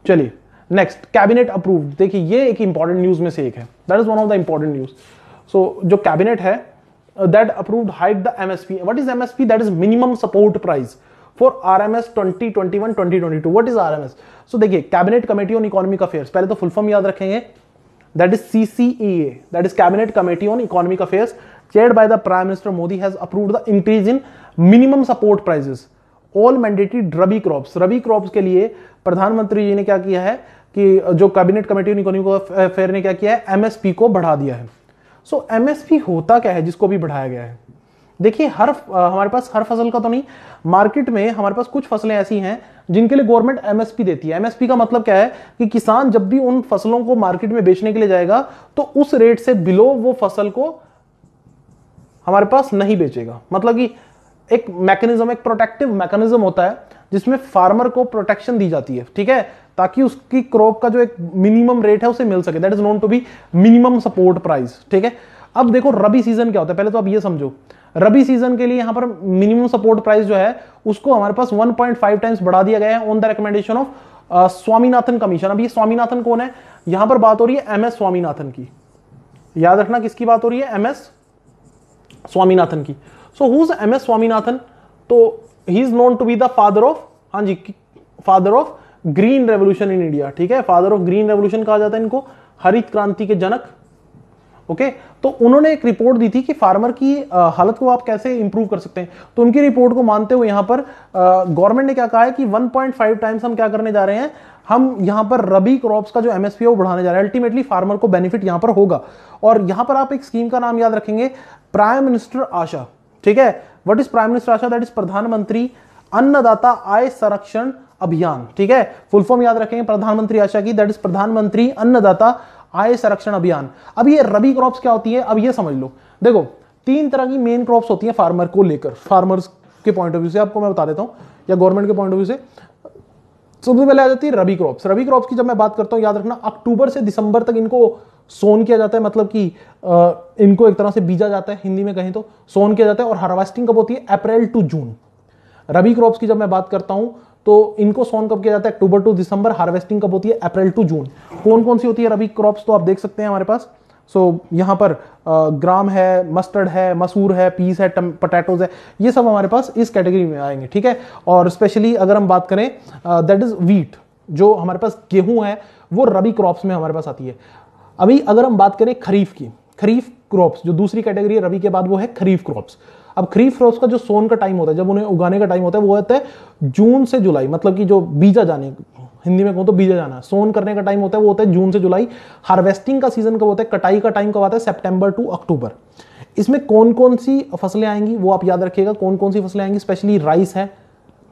चलिए नेक्स्ट कैबिनेट अप्रूव्ड देखिए ये एक इंपॉर्टेंट न्यूज में से एक है that is one of the important news so जो कैबिनेट है Uh, that approved hiked the MSP. What is MSP? That is minimum support price for R M S twenty twenty one twenty twenty two what is R M S so देखिए cabinet committee on economic affairs पहले तो फुल फॉर्म याद रखेंगे that is C C E A that is cabinet committee on economic affairs chair by the prime minister Modi has approve the increase in minimum support prices all mandatory rabi crops rabi crops के लिए प्रधानमंत्री जी ने क्या किया है कि जो cabinet committee on economic affair ने क्या किया है एमएसपी को बढ़ा दिया है सो so, एमएसपी होता क्या है जिसको भी बढ़ाया गया है देखिए हर हमारे पास हर फसल का तो नहीं मार्केट में हमारे पास कुछ फसलें ऐसी हैं जिनके लिए गवर्नमेंट एमएसपी देती है एमएसपी का मतलब क्या है कि किसान जब भी उन फसलों को मार्केट में बेचने के लिए जाएगा तो उस रेट से बिलो वो फसल को हमारे पास नहीं बेचेगा मतलब कि एक मैकेनिज्म एक प्रोटेक्टिव मैकेनिज्म होता है जिसमें फार्मर को प्रोटेक्शन दी जाती है ठीक है ताकि उसकी क्रॉप का जो एक मिनिमम रेट है उसे मिल सके that is known to be minimum support price ठीक है अब देखो रबी सीजन क्या होता है पहले तो आप ये समझो रबी सीजन के लिए यहां पर मिनिमम सपोर्ट प्राइस जो है उसको हमारे पास 1.5 टाइम्स बढ़ा दिया गया है on the recommendation of Swaminathan commission अब ये स्वामीनाथन कौन है यहां पर बात हो रही है एम एस स्वामीनाथन की याद रखना किसकी बात हो रही है एम एस स्वामीनाथन की so who M S Swaminathan तो he is known to be the father of हाँ जी father of green revolution in India ठीक है फादर ऑफ ग्रीन रेवोल्यूशन कहा जाता है इनको हरित क्रांति के जनक ओके okay? तो उन्होंने एक रिपोर्ट दी थी कि फार्मर की हालत को आप कैसे इंप्रूव कर सकते हैं तो उनकी रिपोर्ट को मानते हुए यहां पर गवर्नमेंट ने क्या कहा है कि 1.5 टाइम्स हम क्या करने जा रहे हैं हम यहां पर रबी क्रॉप्स का जो एमएसपी है वो बढ़ाने जा रहे हैं अल्टीमेटली फार्मर को बेनिफिट यहां पर होगा और यहां पर आप एक स्कीम का नाम याद रखेंगे प्राइम मिनिस्टर आशा ठीक है what is prime minister AASHA that is प्रधानमंत्री अन्नदाता आय संरक्षण अभियान ठीक है फुल फॉर्म याद रखेंगे प्रधानमंत्री आशा की दैट इज प्रधानमंत्री अन्नदाता आय संरक्षण अभियान अब ये रबी क्रॉप्स क्या होती है अब ये समझ लो देखो तीन तरह की मेन क्रॉप्स होती हैं फार्मर को लेकर फार्मर्स के पॉइंट ऑफ व्यू से आपको मैं बता देता हूं या गवर्नमेंट के पॉइंट ऑफ व्यू से सबसे पहले आ जाती है रबी क्रॉप्स रबी क्रॉप्स की जब मैं बात करता हूं याद रखना अक्टूबर से दिसंबर तक इनको सोन किया जाता है मतलब कि इनको एक तरह से बीजा जाता है हिंदी में कहें तो सोन किया जाता है और हार्वेस्टिंग कब होती है अप्रैल टू जून रबी क्रॉप्स की जब मैं बात करता हूं तो इनको सोन कब किया जाता है अक्टूबर टू दिसंबर हार्वेस्टिंग कब होती है अप्रैल टू जून कौन कौन सी होती है रबी क्रॉप्स तो आप देख सकते हैं हमारे पास सो so, यहाँ पर ग्राम है मस्टर्ड है मसूर है पीस है पटेटोज है ये सब हमारे पास इस कैटेगरी में आएंगे ठीक है और स्पेशली अगर हम बात करें दैट इज वीट जो हमारे पास गेहूं है वो रबी क्रॉप्स में हमारे पास आती है अभी अगर हम बात करें खरीफ की खरीफ क्रॉप्स जो दूसरी कैटेगरी है रबी के बाद वो है खरीफ क्रॉप्स अब खरीफ फरोश का जो सोन का टाइम होता है जब उन्हें उगाने का टाइम होता है वो होता है जून से जुलाई मतलब कि जो बीजा जाने हिंदी में कहूँ तो बीजा जाना सोन करने का टाइम होता है वो होता है जून से जुलाई हार्वेस्टिंग का सीजन कब होता है कटाई का टाइम कब आता है सेप्टेम्बर टू अक्टूबर इसमें कौन कौन सी फसलें आएंगी वो आप याद रखिएगा कौन कौन सी फसलें आएंगी स्पेशली राइस है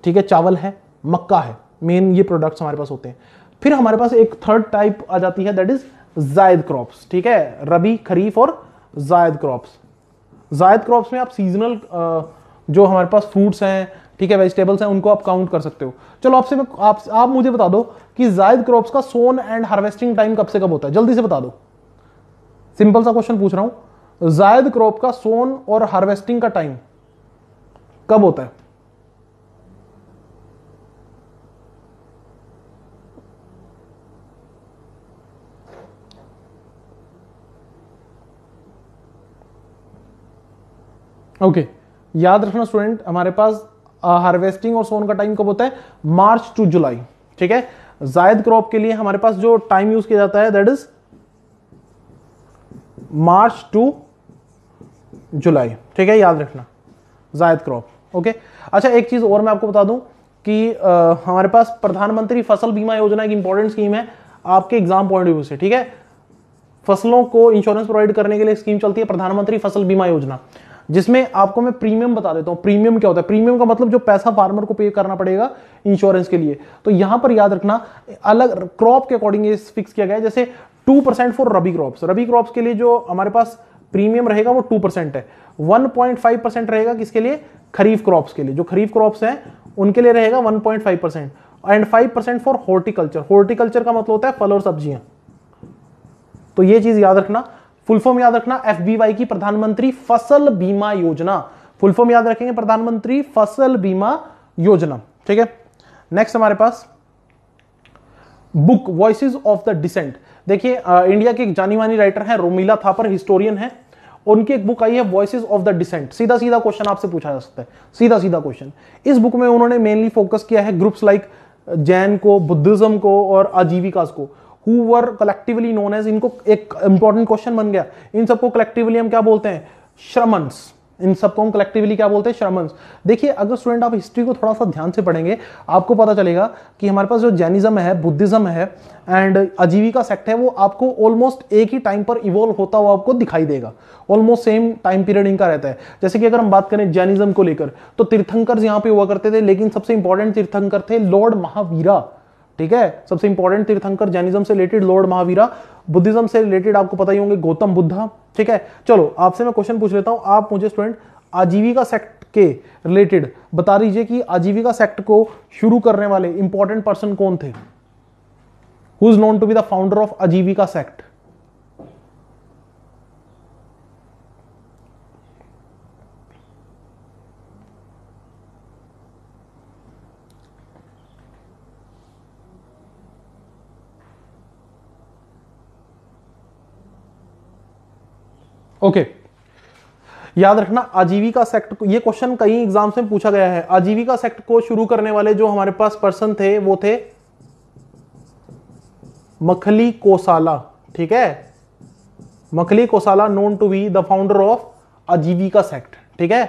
ठीक है चावल है मक्का है मेन ये प्रोडक्ट्स हमारे पास होते हैं फिर हमारे पास एक थर्ड टाइप आ जाती है दैट इज जायद क्रॉप्स ठीक है रबी खरीफ और जायद क्रॉप्स जायद क्रॉप्स में आप सीजनल जो हमारे पास फ्रूट्स हैं ठीक है वेजिटेबल्स हैं उनको आप काउंट कर सकते हो चलो आपसे मैं आप, आप मुझे बता दो कि जायद क्रॉप्स का सोन एंड हार्वेस्टिंग टाइम कब से कब होता है जल्दी से बता दो सिंपल सा क्वेश्चन पूछ रहा हूं जायद क्रॉप का सोन और हार्वेस्टिंग का टाइम कब होता है ओके okay. याद रखना स्टूडेंट हमारे पास हार्वेस्टिंग uh, और सोन का टाइम कब होता है मार्च टू जुलाई ठीक है जायद क्रॉप के लिए हमारे पास जो टाइम यूज किया जाता है that is March to July ठीक है याद रखना जायद क्रॉप ओके अच्छा एक चीज और मैं आपको बता दूं कि आ, uh, हमारे पास प्रधानमंत्री फसल बीमा योजना एक इंपॉर्टेंट स्कीम है आपके एग्जाम पॉइंट ऑफ व्यू से ठीक है फसलों को इंश्योरेंस प्रोवाइड करने के लिए स्कीम चलती है प्रधानमंत्री फसल बीमा योजना जिसमें आपको मैं प्रीमियम बता देता हूं प्रीमियम क्या होता है प्रीमियम का मतलब जो पैसा फार्मर को पे करना पड़ेगा इंश्योरेंस के लिए तो यहां पर याद रखना अलग क्रॉप के अकॉर्डिंग फिक्स किया गया जैसे two percent for rabi crop rabi crop के लिए जो हमारे पास प्रीमियम रहेगा वो टू परसेंट है वन पॉइंट फाइव परसेंट रहेगा किसके लिए खरीफ क्रॉप्स के लिए जो खरीफ क्रॉप्स हैं उनके लिए रहेगा one point five percent and five percent for horticulture horticulture का मतलब होता है फल और सब्जियां तो ये चीज याद रखना फुल फॉर्म याद रखना एफ की प्रधानमंत्री फसल बीमा योजना फुल फॉर्म याद रखेंगे प्रधानमंत्री फसल बीमा योजना ठीक है नेक्स्ट हमारे पास book voice of the dissent देखिए इंडिया के एक जानी मानी राइटर है रोमिला थापर हिस्टोरियन है उनकी एक बुक आई है वॉइस ऑफ द डिसेंट सीधा सीधा क्वेश्चन आपसे पूछा जा सकता है सीधा सीधा क्वेश्चन इस बुक में उन्होंने मेनली फोकस किया है ग्रुप्स लाइक जैन को बुद्धिज्म को और आजीविकास को who were collectively known as इनको एक इंपॉर्टेंट क्वेश्चन बन गया इन सबको कलेक्टिवली हम क्या बोलते हैं श्रमंस इन सबको हम कलेक्टिवली क्या बोलते हैं श्रमंस देखिए अगर स्टूडेंट आप हिस्ट्री को थोड़ा सा ध्यान से पढ़ेंगे आपको पता चलेगा कि हमारे पास जो जैनिज्म है बुद्धिज्म है एंड आजीविका सेक्ट है वो आपको ऑलमोस्ट एक ही टाइम पर इवॉल्व होता हुआ आपको दिखाई देगा ऑलमोस्ट सेम टाइम पीरियड इनका रहता है जैसे कि अगर हम बात करें जैनिज्म को लेकर तो तीर्थंकर यहाँ पे हुआ करते थे लेकिन सबसे इंपॉर्टेंट तीर्थंकर थे लॉर्ड महावीरा ठीक है सबसे इंपॉर्टेंट तीर्थंकर जैनिज्म से रिलेटेड लॉर्ड महावीरा बुद्धिज्म से रिलेटेड आपको पता ही होंगे गौतम बुद्धा ठीक है चलो आपसे मैं क्वेश्चन पूछ लेता हूं आप मुझे स्टूडेंट आजीविका सेक्ट के रिलेटेड बता दीजिए कि आजीविका सेक्ट को शुरू करने वाले इंपॉर्टेंट पर्सन कौन थे who is known to be the founder of Ajivika sect okay याद रखना आजीविका सेक्टर ये क्वेश्चन कई एग्जाम्स में पूछा गया है आजीविका सेक्टर को शुरू करने वाले जो हमारे पास पर्सन थे वो थे मखली कोसाला ठीक है Makkhali Gosala known to be the founder of Ajivika sect ठीक है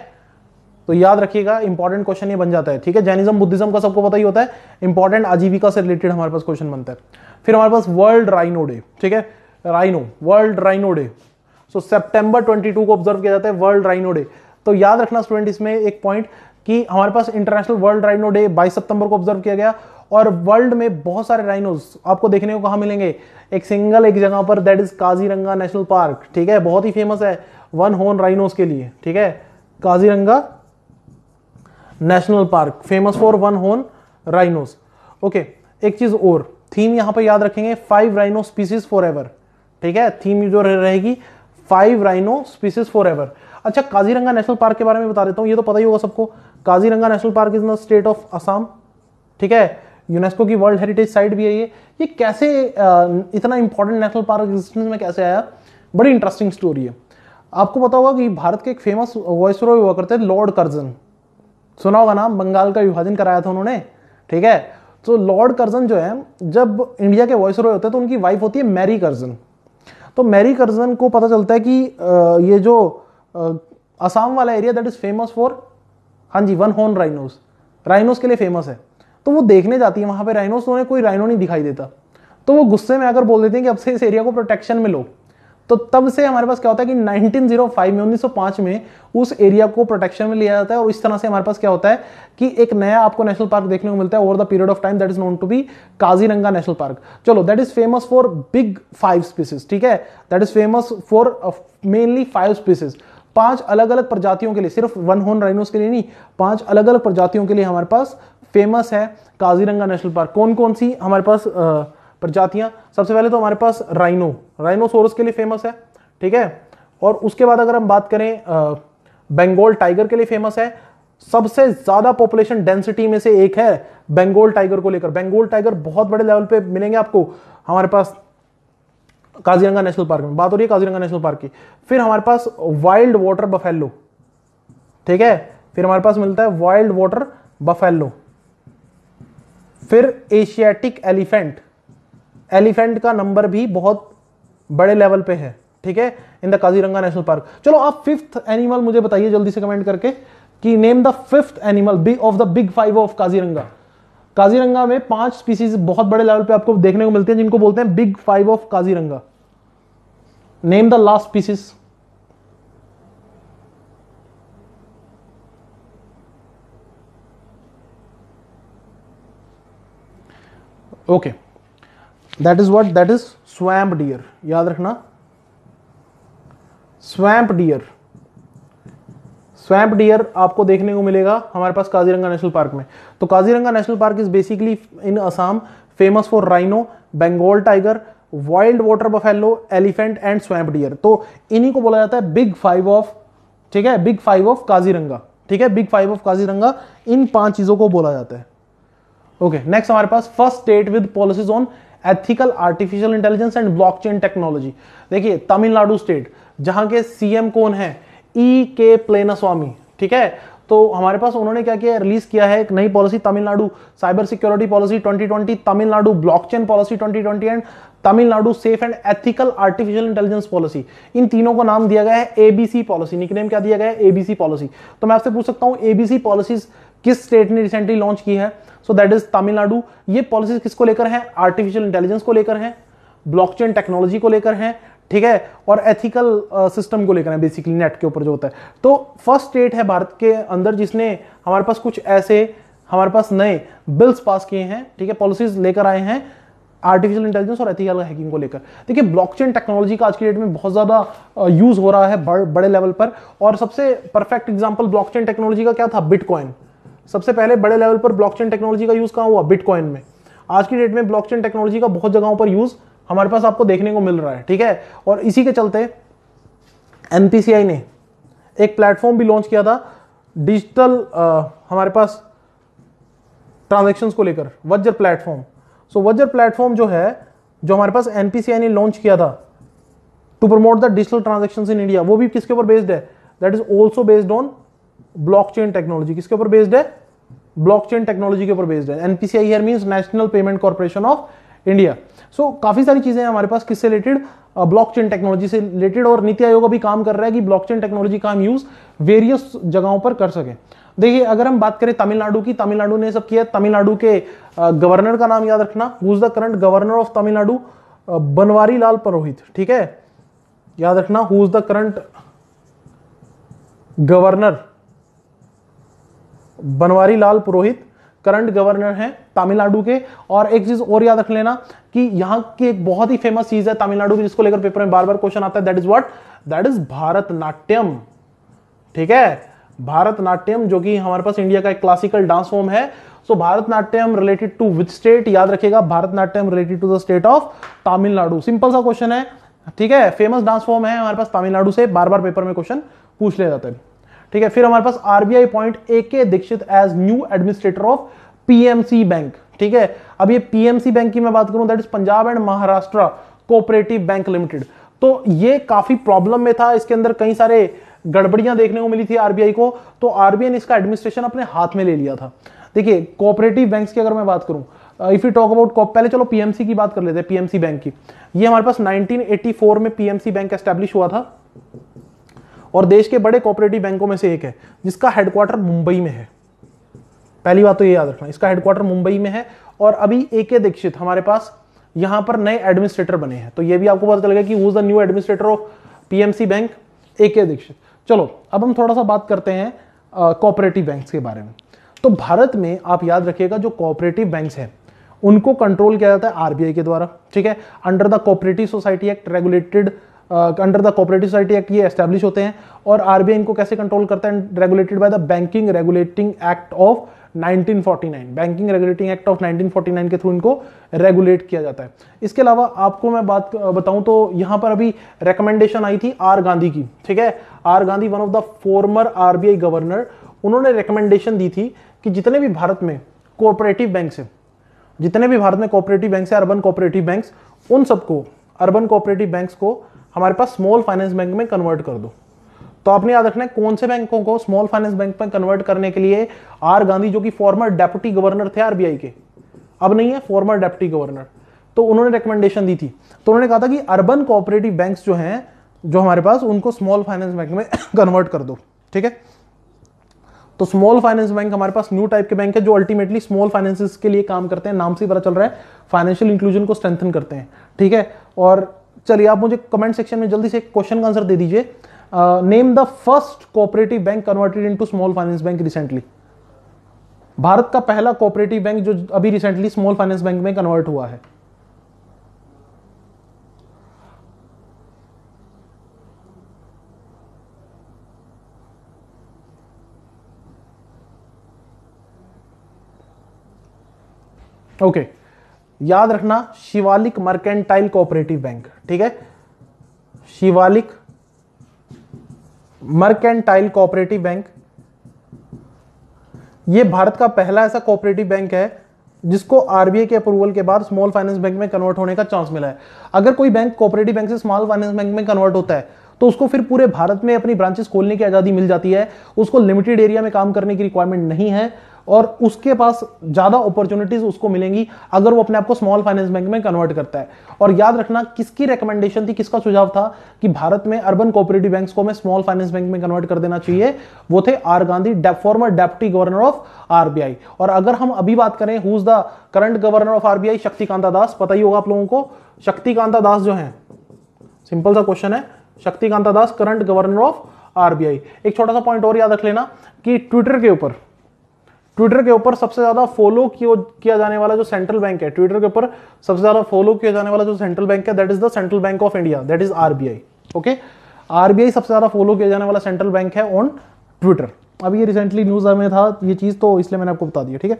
तो याद रखिएगा इंपॉर्टेंट क्वेश्चन ये बन जाता है ठीक है जैनिज्म बुद्धिज्म का सबको पता ही होता है इंपॉर्टेंट आजीविका से रिलेटेड हमारे पास क्वेश्चन बनता है फिर हमारे पास वर्ल्ड राइनो डे ठीक है rhino world rhino day so September twenty को ऑब्जर्व किया जाता है वर्ल्ड राइनो डे तो याद रखना स्टूडेंट इसमें एक पॉइंट कि हमारे पास इंटरनेशनल वर्ल्ड राइनो डे 22 सितंबर को ऑब्जर्व किया गया और वर्ल्ड में बहुत सारे राइनोज आपको देखने को कहाँ मिलेंगे एक सिंगल एक जगह पर that is Kaziranga national park ठीक है बहुत ही फेमस है वन होन राइनोज के लिए ठीक है Kaziranga national park famous for one horn rhinos okay एक चीज और थीम यहां पर याद रखेंगे five rhino species for ever ठीक है थीम जो रहेगी रहे five rhino species for ever अच्छा काजीरंगा नेशनल पार्क के बारे में बता देता हूँ ये तो पता ही होगा सबको Kaziranga national park is in the state of Assam ठीक है यूनेस्को की वर्ल्ड हेरिटेज साइट भी है ये ये कैसे इतना इंपॉर्टेंट नेशनल पार्क एग्जिस्टेंस में कैसे आया बड़ी इंटरेस्टिंग स्टोरी है आपको पता होगा कि भारत के एक फेमस वॉइस रॉय हुआ करते हैं लॉर्ड कर्जन सुना होगा नाम बंगाल का विभाजन कराया था उन्होंने ठीक है तो लॉर्ड कर्जन जो है जब इंडिया के वॉइस रॉय होते हैं तो उनकी वाइफ होती है मैरी कर्जन तो मैरी कर्जन को पता चलता है कि ये जो असम वाला area that is famous for हाँ जी वन हॉर्न राइनोस राइनोस के लिए फेमस है तो वो देखने जाती है वहां पे राइनोस तो उन्हें कोई राइनो नहीं दिखाई देता तो वो गुस्से में आकर बोल देते हैं कि अब से इस एरिया को प्रोटेक्शन में लो तो तब से हमारे पास क्या होता है कि 1905 में 1905 में उस एरिया को प्रोटेक्शन में लिया जाता है और इस तरह से हमारे पास क्या होता है कि एक नया आपको नेशनल पार्क देखने को मिलता है over the period of time that is known to be Kaziranga national park चलो that is famous for big five species ठीक है that is famous for mainly five species पांच अलग अलग प्रजातियों के लिए सिर्फ वन होन राइनोस के लिए नहीं पांच अलग अलग प्रजातियों के लिए हमारे पास फेमस है काजीरंगा नेशनल पार्क कौन कौन सी हमारे पास आ, uh, प्रजातियां सबसे पहले तो हमारे पास राइनो राइनोसोरस के लिए फेमस है ठीक है और उसके बाद अगर हम बात करें बंगाल टाइगर के लिए फेमस है सबसे ज्यादा पॉपुलेशन डेंसिटी में से एक है बंगाल टाइगर को लेकर बंगाल टाइगर बहुत बड़े लेवल पे मिलेंगे आपको हमारे पास काजीरंगा नेशनल पार्क में बात हो रही है काजीरंगा नेशनल पार्क की फिर हमारे पास वाइल्ड वाटर बफेलो ठीक है फिर हमारे पास मिलता है वाइल्ड वाटर बफेलो फिर एशियाटिक एलिफेंट एलिफेंट का नंबर भी बहुत बड़े लेवल पे है ठीक है in the Kaziranga national park चलो आप फिफ्थ एनिमल मुझे बताइए जल्दी से कमेंट करके कि name the fifth animal be of the big five of Kaziranga Kaziranga में पांच स्पीसीज बहुत बड़े लेवल पे आपको देखने को मिलते हैं जिनको बोलते हैं big five of Kaziranga name the last species okay okay. That is what that is swamp deer याद रखना स्वैम्प डियर स्वैम्प डियर आपको देखने को मिलेगा हमारे पास काजीरंगा नेशनल पार्क में तो Kaziranga national park is basically in Assam famous for rhino Bengal tiger wild water buffalo elephant and swamp deer तो इन्हीं को बोला जाता है बिग फाइव ऑफ ठीक है बिग फाइव ऑफ काजीरंगा ठीक है बिग फाइव ऑफ काजीरंगा इन पांच चीजों को बोला जाता है ओके okay, नेक्स्ट हमारे पास first state with policies on ethical artificial intelligence and blockchain technology देखिए तमिलनाडु स्टेट जहां के सीएम कौन है ई के प्लेनास्वामी ठीक है तो हमारे पास उन्होंने क्या किया रिलीज किया है एक नई policy Tamil Nadu cyber security policy 2020 Tamil Nadu blockchain policy 2020 and Tamil Nadu safe and ethical artificial intelligence policy इन तीनों को नाम दिया गया है एबीसी पॉलिसी निकनेम क्या दिया गया है एबीसी पॉलिसी तो मैं आपसे पूछ सकता हूं एबीसी पॉलिसीज किस स्टेट ने रिसेंटली लॉन्च की है सो दैट इज तमिलनाडु ये पॉलिसी किसको लेकर है आर्टिफिशियल इंटेलिजेंस को लेकर है ब्लॉकचेन टेक्नोलॉजी को लेकर है ठीक है और एथिकल सिस्टम uh, को लेकर है बेसिकली नेट के ऊपर जो होता है तो फर्स्ट स्टेट है भारत के अंदर जिसने हमारे पास कुछ ऐसे हमारे पास नए बिल्स पास किए हैं ठीक है पॉलिसीज लेकर आए हैं आर्टिफिशियल इंटेलिजेंस और एथिकल हैकिंग को लेकर देखिए ब्लॉकचेन टेक्नोलॉजी का आज की डेट में बहुत ज़्यादा यूज़ uh, हो रहा है बड़े लेवल पर और सबसे परफेक्ट एग्जाम्पल ब्लॉकचेन टेक्नोलॉजी का क्या था बिटकॉइन सबसे पहले बड़े लेवल पर ब्लॉकचेन टेक्नोलॉजी का यूज़ कहाँ हुआ बिटकॉइन में आज की डेट में ब्लॉकचेन टेक्नोलॉजी का बहुत जगहों पर यूज़ हमारे पास आपको देखने को मिल रहा है ठीक है और इसी के चलते एम ने एक प्लेटफॉर्म भी लॉन्च किया था डिजिटल हमारे पास ट्रांजेक्शन को लेकर वज्र प्लेटफॉर्म सो वज्र प्लेटफॉर्म जो है जो हमारे पास एन ने लॉन्च किया था to promote the digital transaction in India वो भी किसके ऊपर बेस्ड है that is also based on blockchain technology किसके ऊपर बेस्ड है ब्लॉकचेन टेक्नोलॉजी के ऊपर बेस्ड है NPCI here means national payment corporation of India so काफी सारी चीजें हैं हमारे पास किससे रिलेटेड ब्लॉकचेन टेक्नोलॉजी से रिलेटेड और नीति आयोग अभी काम कर रहा है कि ब्लॉकचेन टेक्नोलॉजी का हम यूज वेरियस जगहों पर कर सके देखिए अगर हम बात करें तमिलनाडु की तमिलनाडु ने सब किया तमिलनाडु के गवर्नर का नाम याद रखना who is the current governor of Tamil Nadu Banwari Lal Purohit ठीक है याद रखना who is the current governor Banwari Lal Purohit current governor हैं तमिलनाडु के और एक चीज और याद रख लेना कि यहाँ की एक बहुत ही फेमस चीज है तमिलनाडु की जिसको लेकर पेपर में बार बार क्वेश्चन आता है that is what that is Bharatanatyam ठीक है भारतनाट्यम जो कि हमारे पास इंडिया का एक क्लासिकल डांस फॉर्म है so Bharatanatyam related to which state याद रखेगा Bharatanatyam related to the state of Tamil Nadu simple सा क्वेश्चन है ठीक है फेमस डांस फॉर्म है हमारे पास तमिलनाडु से बार बार पेपर में क्वेश्चन पूछ लिया जाता है ठीक है फिर हमारे पास RBI point A K Dikshit as new administrator of PMC bank ठीक है अब ये पीएमसी बैंक की मैं बात करूं that is Punjab and Maharashtra cooperative bank limited तो ये काफी प्रॉब्लम में था इसके अंदर कई सारे गड़बड़ियां देखने को मिली थी आरबीआई को तो आरबीआई ने इसका एडमिनिस्ट्रेशन अपने हाथ में ले लिया था देखिए कोऑपरेटिव बैंक्स की अगर मैं बात करूं इफ यू टॉक अबाउट पहले चलो पीएमसी की बात कर लेते हैं पीएमसी बैंक की ये हमारे पास 1984 में पीएमसी बैंक एस्टेब्लिश हुआ था और देश के बड़े कोऑपरेटिव बैंकों में से एक है जिसका हेडक्वार्टर मुंबई में है पहली बात तो ये याद रखना इसका हेडक्वार्टर मुंबई में है और अभी ए के दीक्षित हमारे पास यहां पर नए एडमिनिस्ट्रेटर बने हैं तो ये भी आपको पता चल गया कि वो the new administrator of PMC bank A K Dikshit चलो अब हम थोड़ा सा बात करते हैं कोऑपरेटिव बैंक्स के बारे में तो भारत में आप याद रखिएगा जो कोऑपरेटिव बैंक्स हैं उनको कंट्रोल किया जाता है आरबीआई के द्वारा ठीक है under the cooperative society act regulated under the cooperative society act ये एस्टेब्लिश होते हैं और आरबीआई इनको कैसे कंट्रोल करता है regulated by the banking regulating act of 1949 banking regulating act of 1949 के थ्रू इनको रेगुलेट किया जाता है इसके अलावा आपको मैं बात बताऊं तो यहां पर अभी रिकमेंडेशन आई थी आर गांधी की ठीक है R Gandhi one of the former RBI governor उन्होंने रिकमेंडेशन दी थी कि जितने भी भारत में कोऑपरेटिव बैंक है जितने भी भारत में कोऑपरेटिव बैंक है अर्बन कोऑपरेटिव बैंक उन सबको अर्बन कोऑपरेटिव बैंक को हमारे पास स्मॉल फाइनेंस बैंक में कन्वर्ट कर दो तो आपने याद रखना है कौन से बैंकों को स्मॉल फाइनेंस बैंक में कन्वर्ट करने के लिए आर गांधी जो कि फॉर्मर डेप्यूटी गवर्नर थे आरबीआई के अब नहीं है फॉर्मर डेप्यूटी गवर्नर तो उन्होंने रिकमेंडेशन दी थी तो उन्होंने कहा था कि अर्बन कोऑपरेटिव बैंक जो हैं जो हमारे पास उनको स्मॉल फाइनेंस बैंक में कन्वर्ट कर दो ठीक है तो स्मॉल फाइनेंस बैंक हमारे पास न्यू टाइप के बैंक है जो अल्टीमेटली स्मॉल फाइनेंस के लिए काम करते हैं नाम से ही पता चल रहा है फाइनेंशियल इंक्लूजन को स्ट्रेंथन करते हैं ठीक है और चलिए आप मुझे कमेंट सेक्शन में जल्दी से क्वेश्चन का आंसर दे दीजिए name the first cooperative bank converted into small finance bank recently Bharat का पहला कोऑपरेटिव बैंक जो अभी रिसेंटली स्मॉल फाइनेंस बैंक में कन्वर्ट हुआ है ओके okay. याद रखना शिवालिक मर्केंटाइल कोऑपरेटिव बैंक ठीक है शिवालिक मर्केंटाइल कोऑपरेटिव बैंक यह भारत का पहला ऐसा कोऑपरेटिव बैंक है जिसको आरबीआई के अप्रूवल के बाद स्मॉल फाइनेंस बैंक में कन्वर्ट होने का चांस मिला है अगर कोई बैंक कोऑपरेटिव बैंक से स्मॉल फाइनेंस बैंक में कन्वर्ट होता है तो उसको फिर पूरे भारत में अपनी ब्रांचेस खोलने की आजादी मिल जाती है उसको लिमिटेड एरिया में काम करने की रिक्वायरमेंट नहीं है और उसके पास ज्यादा अपॉर्चुनिटीज उसको मिलेंगी अगर वो अपने आप को स्मॉल फाइनेंस बैंक में कन्वर्ट करता है और याद रखना किसकी रिकमेंडेशन थी किसका सुझाव था कि भारत में अर्बन कोऑपरेटिव बैंक्स को हमें स्मॉल फाइनेंस बैंक में कन्वर्ट कर देना चाहिए वो थे R Gandhi former deputy governor of RBI और अगर हम अभी बात करें who is the current governor of RBI Shaktikanta Das पता ही होगा आप लोगों को शक्तिकांता दास जो है सिंपल सा क्वेश्चन है Shaktikanta Das current governor of RBI एक छोटा सा पॉइंट और याद रख लेना कि ट्विटर के ऊपर ट्विटर के ऊपर सबसे ज्यादा फॉलो किया जाने वाला जो सेंट्रल बैंक है ट्विटर के ऊपर सबसे ज्यादा फॉलो किया जाने वाला जो सेंट्रल बैंक है that is the central bank of India that is RBI okay RBI सबसे ज्यादा फॉलो किया जाने वाला सेंट्रल बैंक है ऑन ट्विटर अब ये रिसेंटली न्यूज में था ये चीज तो इसलिए मैंने आपको बता दिया ठीक है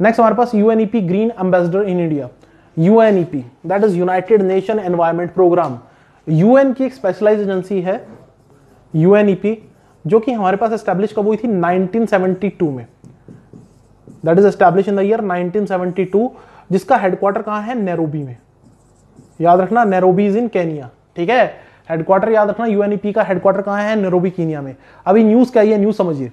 नेक्स्ट हमारे पास UNEP green ambassador in India UNEP that is United Nation Environment Programme UN की एक स्पेशलाइज एजेंसी है यूएनईपी जो कि हमारे पास एस्टेब्लिश कब हुई थी 1972 में that is establish in the year 1972 जिसका हेडक्वार्टर कहाँ है नैरोबी में याद रखना नैरोबी इज इन केनिया ठीक है हेडक्वार्टर याद रखना यूएनईपी e का हेडक्वार्टर कहाँ है नैरोबी कीनिया में अभी न्यूज क्या है न्यूज समझिए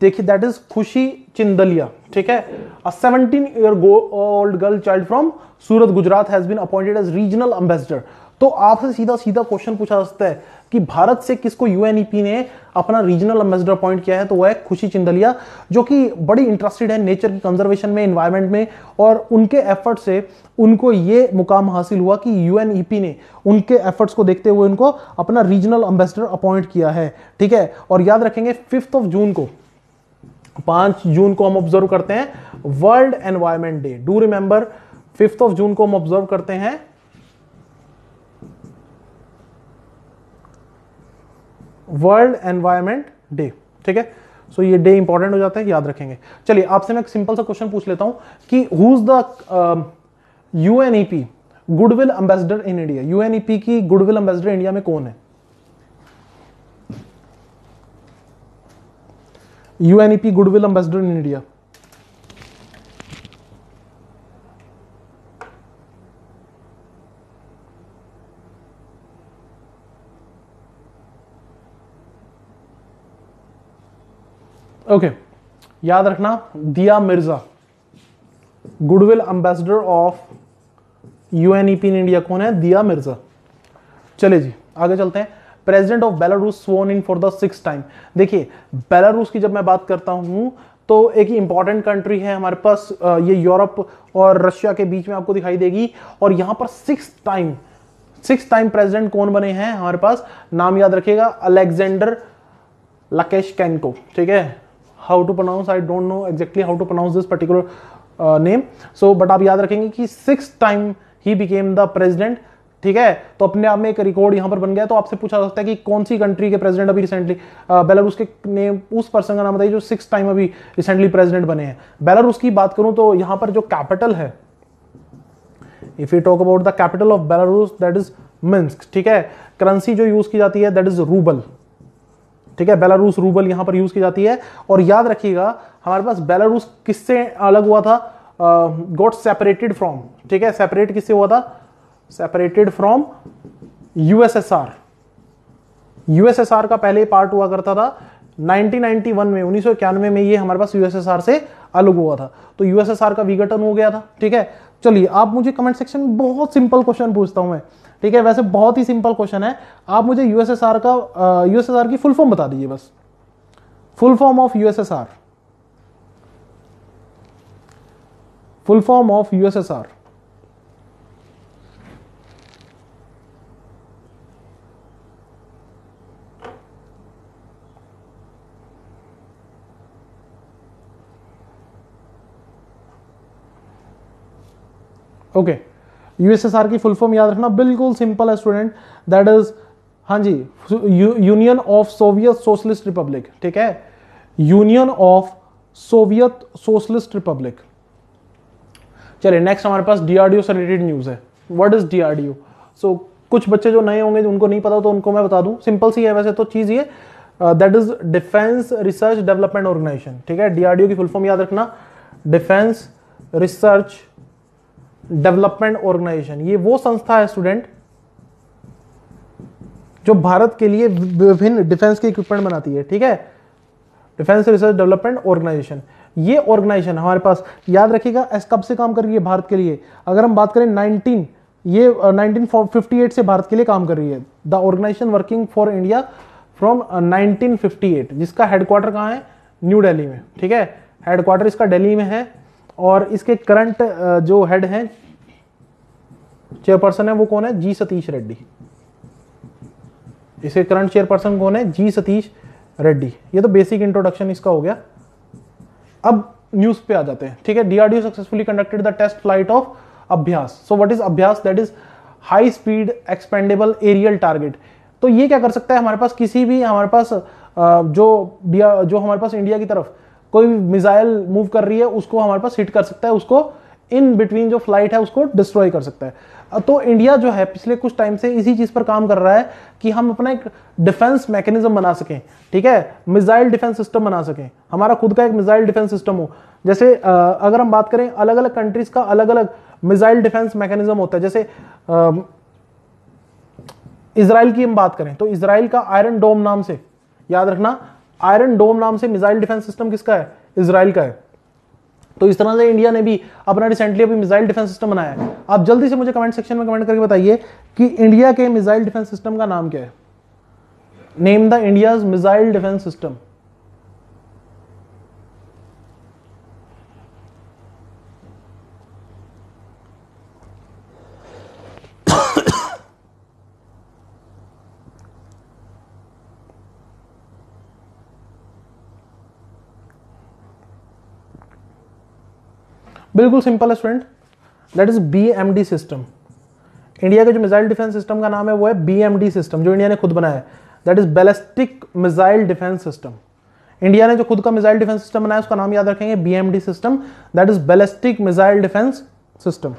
देखिए दैट इज खुशी चिंदलिया ठीक है a 17 year old girl child from Surat Gujarat has been appointed as regional ambassador तो आपसे सीधा सीधा क्वेश्चन पूछा जा सकता है कि भारत से किसको यूएनईपी e ने अपना रीजनल एम्बेसडर अपॉइंट किया है तो वह है खुशी चिंदलिया जो कि बड़ी इंटरेस्टेड है नेचर की कंजर्वेशन में इन्वायरमेंट में और उनके एफर्ट से उनको ये मुकाम हासिल हुआ कि यूएनईपी e ने उनके एफर्ट्स को देखते हुए उनको अपना रीजनल एम्बेसडर अपॉइंट किया है ठीक है और याद रखेंगे फिफ्थ ऑफ जून को पांच जून को हम ऑब्जर्व करते हैं world environment day do remember fifth of June को हम ऑब्जर्व करते हैं वर्ल्ड एनवायरमेंट डे ठीक है सो ये डे इंपॉर्टेंट हो जाता है याद रखेंगे चलिए आपसे मैं एक सिंपल सा क्वेश्चन पूछ लेता हूं कि who is the U N E P goodwill ambassador in India U N E P की गुडविल एम्बेसडर इंडिया में कौन है U N E P goodwill ambassador in India okay okay. याद रखना Dia Mirza goodwill ambassador of UNEP in India कौन है दिया मिर्जा चले जी आगे चलते हैं president of Belarus sworn in for the six time देखिए बेलारूस की जब मैं बात करता हूं तो एक इंपॉर्टेंट कंट्री है हमारे पास ये यूरोप और रशिया के बीच में आपको दिखाई देगी और यहां पर six time six time president कौन बने हैं हमारे पास नाम याद रखिएगा अलेक्जेंडर लकेश कैनको ठीक है how to pronounce I don't know exactly how to pronounce this particular name so but आप याद रखेंगे कि six time he became the president ठीक है तो अपने आप में एक रिकॉर्ड यहाँ पर बन गया तो आपसे पूछा जा सकता है कि कौन सी कंट्री के प्रेसिडेंट अभी रिसेंटली बेलारूस uh, के नेम उस पर्सन का नाम बताइए जो सिक्स टाइम अभी रिसेंटली प्रेसिडेंट बने हैं बेलारूस की बात करूं तो यहाँ पर जो कैपिटल है if you talk about the capital of Belarus that is Minsk ठीक है करेंसी जो यूज की जाती है दैट इज रूबल ठीक है बेलारूस रूबल यहां पर यूज़ की जाती है और याद रखिएगा हमारे पास बेलारूस किससे अलग हुआ था गोट सेपरेटेड फ्रॉम ठीक है सेपरेट किससे हुआ था सेपरेटेड फ्रॉम यूएसएसआर यूएसएसआर का पहले पार्ट हुआ करता था 1991 में उन्नीस में ये हमारे पास यूएसएसआर से अलग हुआ था तो यूएसएसआर का विघटन हो गया था ठीक है चलिए आप मुझे कमेंट सेक्शन में बहुत सिंपल क्वेश्चन पूछता हूं मैं ठीक है वैसे बहुत ही सिंपल क्वेश्चन है आप मुझे यूएसएसआर का यूएसएसआर की फुल फॉर्म बता दीजिए बस full form of USSR full form of USSR okay USSR की फुल फॉर्म याद रखना बिल्कुल सिंपल है स्टूडेंट दैट इज हाँ जी Union of Soviet Socialist Republic ठीक है Union of Soviet Socialist Republic चलिए नेक्स्ट हमारे पास डीआरडीओ से रिलेटेड न्यूज है वट इज डीआरडीओ सो कुछ बच्चे जो नए होंगे उनको नहीं पता तो उनको मैं बता दूं सिंपल सी है वैसे तो चीज ये that is defence research development organisation ठीक है डीआरडीओ की फुल फॉर्म याद रखना डिफेंस रिसर्च डेवलपमेंट ऑर्गेनाइजेशन ये वो संस्था है स्टूडेंट जो भारत के लिए विभिन्न डिफेंस की इक्विपमेंट बनाती है ठीक है डिफेंस रिसर्च डेवलपमेंट ऑर्गेनाइजेशन ये ऑर्गेनाइजेशन हमारे पास याद रखिएगा कब से काम कर रही है भारत के लिए अगर हम बात करें 19 ये uh, 1958 से भारत के लिए काम कर रही है the organisation working for India from 1958 जिसका हेडक्वार्टर कहाँ है न्यू दिल्ली में ठीक है हेडक्वार्टर इसका दिल्ली में है और इसके करंट जो हेड हैं चेयरपर्सन है वो कौन है जी सतीश रेड्डी इसे करंट चेयरपर्सन कौन है जी सतीश रेड्डी ये तो बेसिक इंट्रोडक्शन इसका हो गया अब न्यूज पे आ जाते हैं ठीक है DRDO successfully conducted the test flight of Abhyas so what is Abhyas that is high speed expendable aerial target तो ये क्या कर सकता है हमारे पास किसी भी हमारे पास जो जो हमारे पास इंडिया की तरफ कोई मिसाइल मूव कर रही है उसको हमारे पास हिट कर सकता है उसको इन बिटवीन जो फ्लाइट है उसको डिस्ट्रॉय कर सकता है तो इंडिया जो है पिछले कुछ टाइम से इसी चीज पर काम कर रहा है कि हम अपना एक डिफेंस मैकेनिज्म बना सकें ठीक है मिसाइल डिफेंस सिस्टम बना सकें हमारा खुद का एक मिसाइल डिफेंस सिस्टम हो जैसे अगर हम बात करें अलग अलग कंट्रीज का अलग अलग मिसाइल डिफेंस मैकेनिज्म होता है जैसे इसराइल की हम बात करें तो इसराइल का आयरन डोम नाम से याद रखना आयरन डोम नाम से मिसाइल डिफेंस सिस्टम किसका है इसराइल का है तो इस तरह से इंडिया ने भी अपना रिसेंटली अभी मिसाइल डिफेंस सिस्टम बनाया है आप जल्दी से मुझे कमेंट सेक्शन में कमेंट करके बताइए कि इंडिया के मिसाइल डिफेंस सिस्टम का नाम क्या है name the India's missile defence system बिल्कुल सिंपल है student that is B system India का जो मिसाइल डिफेंस सिस्टम का नाम है वो है बी सिस्टम जो इंडिया ने खुद बनाया है that is ballistic missile defence system India ने जो खुद का मिसाइल डिफेंस सिस्टम बनाया उसका नाम याद रखेंगे B system that is ballistic missile defence system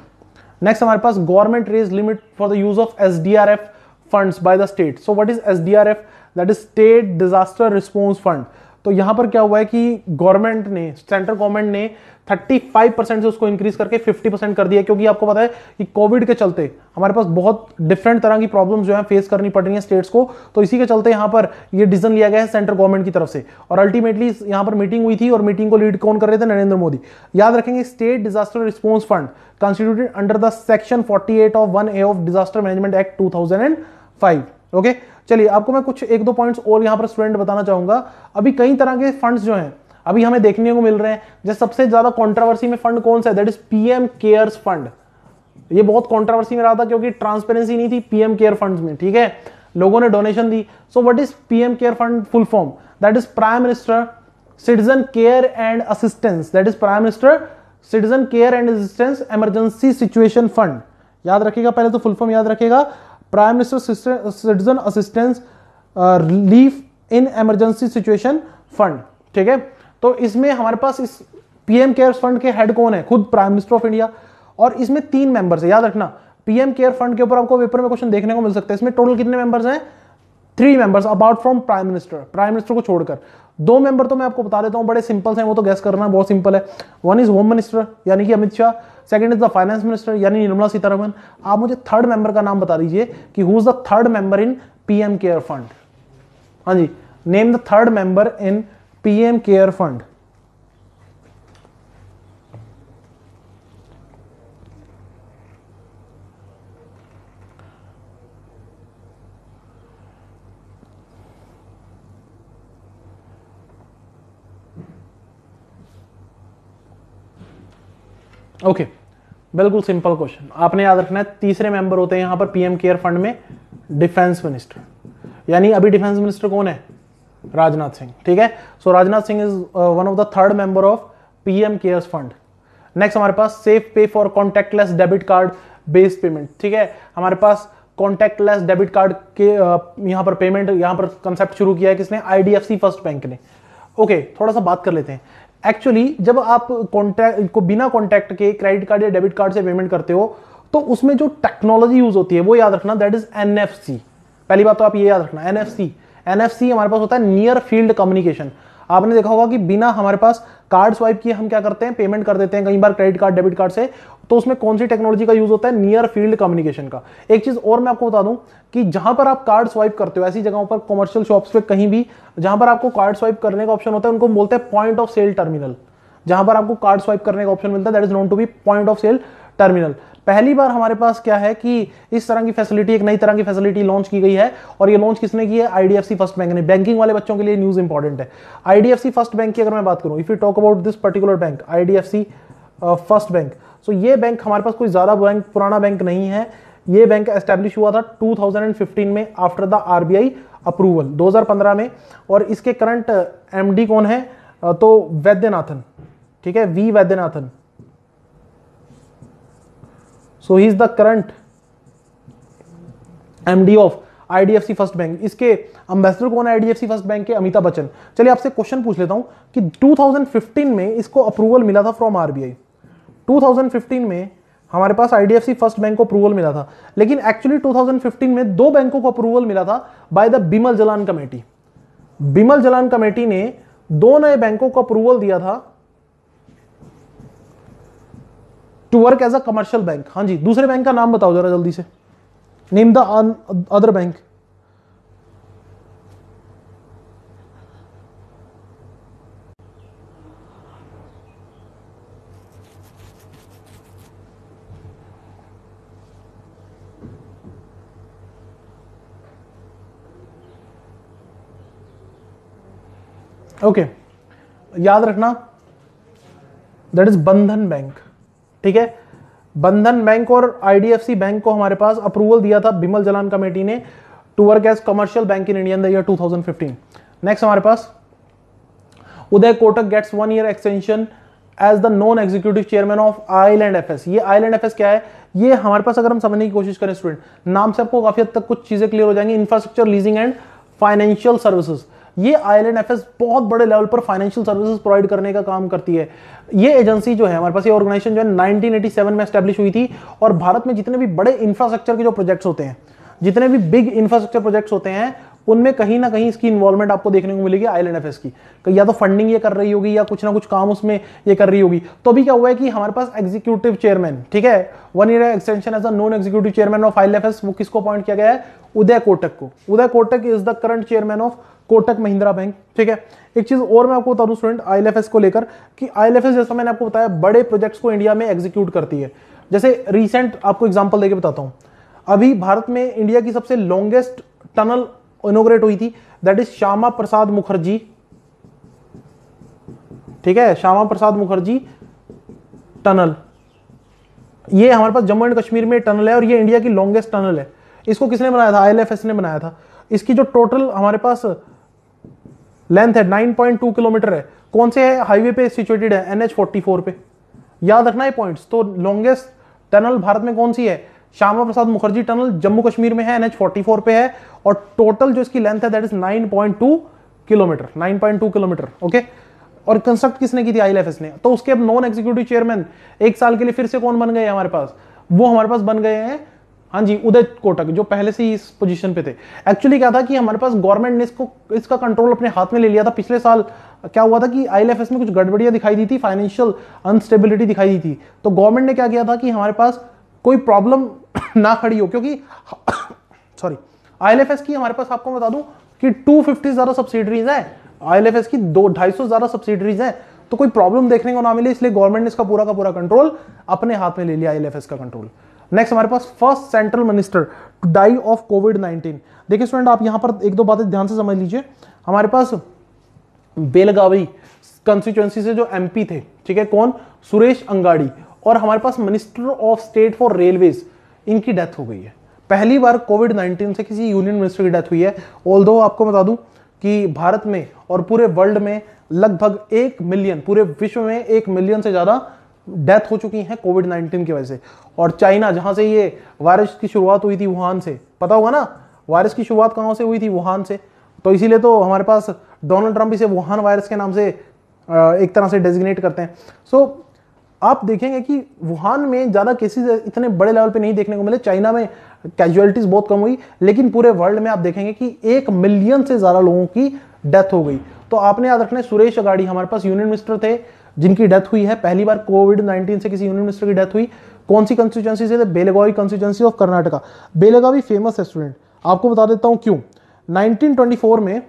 next हमारे पास government raise limit for the use of S D R F funds by the state so what is S D R F that is state disaster response fund तो यहां पर क्या हुआ है कि गवर्नमेंट ने सेंट्रल गवर्नमेंट ने 35 परसेंट से उसको इंक्रीज करके 50 परसेंट कर दिया क्योंकि आपको पता है कि कोविड के चलते हमारे पास बहुत डिफरेंट तरह की प्रॉब्लम जो है फेस करनी पड़ रही है स्टेट्स को तो इसी के चलते यहां पर ये डिसीजन लिया गया है सेंट्रल गवर्नमेंट की तरफ से और अल्टीमेटली यहां पर मीटिंग हुई थी और मीटिंग को लीड कौन कर रहे थे नरेंद्र मोदी याद रखेंगे state disaster response fund constituted under the section forty of one A of disaster management act two okay चलिए आपको मैं कुछ एक दो पॉइंट्स और यहाँ पर स्टूडेंट बताना चाहूंगा अभी कई तरह के फंड्स जो हैं अभी हमें देखने को मिल रहे हैं जैसे सबसे ज्यादा कॉन्ट्रावर्सी में फंड कौन सा है that is PM cares fund ये बहुत कॉन्ट्रावर्सी में रहा था क्योंकि ट्रांसपेरेंसी नहीं थी पीएम केयर फंड में ठीक है लोगों ने डोनेशन दी so what is PM care fund full form that is prime minister citizen care and assistance that is prime minister citizen care and assistance emergency situation fund याद रखेगा पहले तो फुल फॉर्म याद रखेगा prime minister citizen assistance relief in emergency situation fund ठीक है तो इसमें हमारे पास इस पीएम केयर्स फंड के हेड कौन है खुद प्राइम मिनिस्टर ऑफ इंडिया और इसमें तीन मेंबर्स है याद रखना पीएम केयर फंड के ऊपर आपको पेपर में क्वेश्चन देखने को मिल सकता है इसमें टोटल कितने मेंबर्स हैं three members about from prime minister prime minister को छोड़कर दो मेंबर तो मैं आपको बता देता हूँ बड़े सिंपल हैं वो तो गैस करना बहुत सिंपल है वन इज होम मिनिस्टर यानी कि Amit Shah second is the finance minister यानी निर्मला सीतारमन आप मुझे थर्ड मेंबर का नाम बता दीजिए कि who is the third member in PM care fund हाँ जी name the third member in PM care fund okay बिल्कुल सिंपल क्वेश्चन आपने याद रखना है तीसरे मेंबर होते हैं यहां पर पीएम केयर फंड में डिफेंस मिनिस्टर यानी अभी डिफेंस मिनिस्टर कौन है राजनाथ सिंह ठीक है so Rajnath Singh is one of the third member of PM cares fund next हमारे पास safe pay for contactless debit card based payment ठीक है हमारे पास कॉन्टैक्टलेस डेबिट कार्ड के uh, यहाँ पर पेमेंट यहाँ पर कंसेप्ट शुरू किया है किसने आई फर्स्ट बैंक ने ओके okay, थोड़ा सा बात कर लेते हैं एक्चुअली जब आप कॉन्टैक्ट को बिना कॉन्टैक्ट के क्रेडिट कार्ड या डेबिट कार्ड से पेमेंट करते हो तो उसमें जो टेक्नोलॉजी यूज होती है वो याद रखना दैट इज एन पहली बात तो आप ये याद रखना एन एनएफसी हमारे पास होता है नियर फील्ड कम्युनिकेशन आपने देखा होगा कि बिना हमारे पास कार्ड स्वाइप किए हम क्या करते हैं पेमेंट कर देते हैं कई बार क्रेडिट कार्ड डेबिट कार्ड से तो उसमें कौन सी टेक्नोलॉजी का यूज होता है नियर फील्ड कम्युनिकेशन का एक चीज और मैं आपको बता दूं कि जहां पर आप कार्ड स्वाइप करते हो ऐसी जगहों पर कॉमर्शियल शॉप्स पे कहीं भी जहां पर आपको कार्ड स्वाइप करने का ऑप्शन होता है उनको बोलते हैं पॉइंट ऑफ सेल टर्मिनल जहां पर आपको कार्ड स्वाइप करने का ऑप्शन मिलता है that is known to be point of sale terminal पहली बार हमारे पास क्या है कि इस तरह की फैसिलिटी एक नई तरह की फैसिलिटी लॉन्च की गई है और ये लॉन्च किसने की है आईडीएफसी फर्स्ट बैंक ने बैंकिंग वाले बच्चों के लिए न्यूज इंपॉर्टेंट है आईडीएफसी फर्स्ट बैंक की अगर मैं बात करूं if you talk about this particular bank IDFC first bank so ये बैंक हमारे पास कोई ज़्यादा बैंक पुराना बैंक नहीं है ये बैंक एस्टेब्लिश हुआ था 2015 में आफ्टर द आरबीआई अप्रूवल 2015 में और इसके करंट एमडी कौन है तो वैद्यनाथन ठीक है V Vaidyanathan so he is the current MD of IDFC first bank इसके अंबेसडर कौन है आईडीएफसी फर्स्ट बैंक के अमिताभ बच्चन चलिए आपसे क्वेश्चन पूछ लेता हूं कि 2015 में इसको अप्रूवल मिला था फ्रॉम आरबीआई 2015 में हमारे पास आईडीएफसी फर्स्ट बैंक को अप्रूवल मिला था लेकिन एक्चुअली 2015 में दो बैंकों को अप्रूवल मिला था by the Bimal Jalan committee Bimal Jalan committee ने दो नए बैंकों को अप्रूवल दिया था to work as a commercial bank हाँ जी दूसरे बैंक का नाम बताओ जरा जल्दी से name the other bank okay okay. याद रखना दैट इज बंधन बैंक ठीक है बंधन बैंक और आईडीएफसी बैंक को हमारे पास अप्रूवल दिया था बिमल जलान कमेटी ने to work as commercial bank in India year 2015 next हमारे पास Uday Kotak gets one year extension as the non executive chairman of IL and F S ये आईलैंड एफ एस क्या है ये हमारे पास अगर हम समझने की कोशिश करें स्टूडेंट नाम से आपको काफी हद तक कुछ चीजें क्लियर हो जाएंगी infrastructure leasing and financial services ये आई एल बहुत बड़े लेवल पर फाइनेंशियल सर्विसेज प्रोवाइड करने का काम करती है ये एजेंसी जो है हमारे पास ये ऑर्गेनाइजेशन जो है 1987 में स्टैब्लिश हुई थी और भारत में जितने भी बड़े इंफ्रास्ट्रक्चर के जो प्रोजेक्ट्स होते हैं जितने भी बिग इंफ्रास्ट्रक्चर प्रोजेक्ट्स होते हैं उनमें कहीं ना कहीं इसकी इन्वॉल्वमेंट आपको देखने को मिलेगी आईलैंड एफ की या तो फंडिंग ये कर रही होगी या कुछ ना कुछ काम उसमें ये कर रही होगी तो अभी क्या हुआ है कि हमारे पास एग्जीक्यूटिव चेयरमैन ठीक है one year extension as a non executive chairman of I वो किसको अपॉइंट किया गया है उदय कोटक को Uday Kotak is the current chairman of Kotak Mahindra bank ठीक है एक चीज और मैं आपको बता दूं स्टूडेंट आईएलएफएस को लेकर कि आईएलएफएस जैसा मैंने आपको बताया बड़े प्रोजेक्ट्स को इंडिया में एग्जीक्यूट करती है जैसे रिसेंट आपको एग्जाम्पल देके बताता हूं अभी भारत में इंडिया की सबसे लॉन्गेस्ट टनल इनोग्रेट हुई थी दैट इज श्यामा प्रसाद मुखर्जी ठीक है श्यामा प्रसाद मुखर्जी टनल ये हमारे पास जम्मू एंड कश्मीर में टनल है और ये इंडिया की लॉन्गेस्ट टनल है इसको किसने बनाया था आई ने बनाया था इसकी जो टोटल हमारे पास लेंथ है 9.2 किलोमीटर है कौन से है हाईवे पे सिचुएटेड है एनएच फोर्टी पे याद रखना है पॉइंट्स तो लॉन्गेस्ट टनल भारत में कौन सी है श्यामा प्रसाद मुखर्जी टनल जम्मू कश्मीर में है एनएच फोर्टी पे है और टोटल जो इसकी लेंथ है that is 9.2 kilometre 9.2 kilometre okay और कंस्ट्रक्ट किसने की थी आई ने तो उसके अब नॉन एग्जीक्यूटिव चेयरमैन एक साल के लिए फिर से कौन बन गए हमारे पास वो हमारे पास बन गए हैं हाँ जी उदय कोटक जो पहले से ही इस पोजीशन पे थे एक्चुअली क्या था कि हमारे पास गवर्नमेंट ने इसको इसका कंट्रोल अपने हाथ में ले लिया था पिछले साल क्या हुआ था कि आई में कुछ गड़बड़ियाँ दिखाई दी थी फाइनेंशियल अनस्टेबिलिटी दिखाई दी थी तो गवर्नमेंट ने क्या किया था कि हमारे पास कोई प्रॉब्लम ना खड़ी हो क्योंकि सॉरी आई की हमारे पास आपको बता दूं कि टू फिफ्टी ज़्यादा सब्सिडरीज हैं आई की दो ढाई सौ ज़्यादा सब्सिडरीज हैं तो कोई प्रॉब्लम देखने को ना मिले इसलिए गवर्नमेंट ने इसका पूरा का पूरा कंट्रोल अपने हाथ में ले लिया आई का कंट्रोल नेक्स्ट हमारे पास first central minister to die of COVID nineteen देखिए स्टूडेंट आप यहां पर एक दो बातें ध्यान से समझ लीजिए हमारे पास बेलगावी कंस्टिट्यूएंसी से जो एमपी थे ठीक है कौन सुरेश अंगाड़ी और हमारे पास minister of state for railways इनकी डेथ हो गई है पहली बार कोविड 19 से किसी यूनियन मिनिस्टर की डेथ हुई है ऑल आपको बता दूं कि भारत में और पूरे वर्ल्ड में लगभग एक मिलियन पूरे विश्व में एक मिलियन से ज़्यादा डेथ हो चुकी हैं कोविड नाइन्टीन की वजह से और चाइना जहां से ये वायरस की शुरुआत हुई थी वुहान से पता होगा ना वायरस की शुरुआत कहाँ से हुई थी वुहान से तो इसीलिए तो हमारे पास डोनाल्ड ट्रंप इसे वुहान वायरस के नाम से एक तरह से डेजिग्नेट करते हैं सो so, आप देखेंगे कि वुहान में ज़्यादा केसेस इतने बड़े लेवल पे नहीं देखने को मिले चाइना में कैजुअलिटीज़ बहुत कम हुई लेकिन पूरे वर्ल्ड में आप देखेंगे कि एक मिलियन से ज़्यादा लोगों की डेथ हो गई तो आपने याद रखना सुरेश अगाड़ी हमारे पास यूनियन मिनिस्टर थे जिनकी डेथ हुई है पहली बार कोविड नाइन्टीन से किसी यूनियन मिनिस्टर की डेथ हुई कौन सी कंस्टिट्यूंसी से Belagavi constituency of Karnataka Belagavi famous है स्टूडेंट आपको बता देता हूं क्यों 1924 में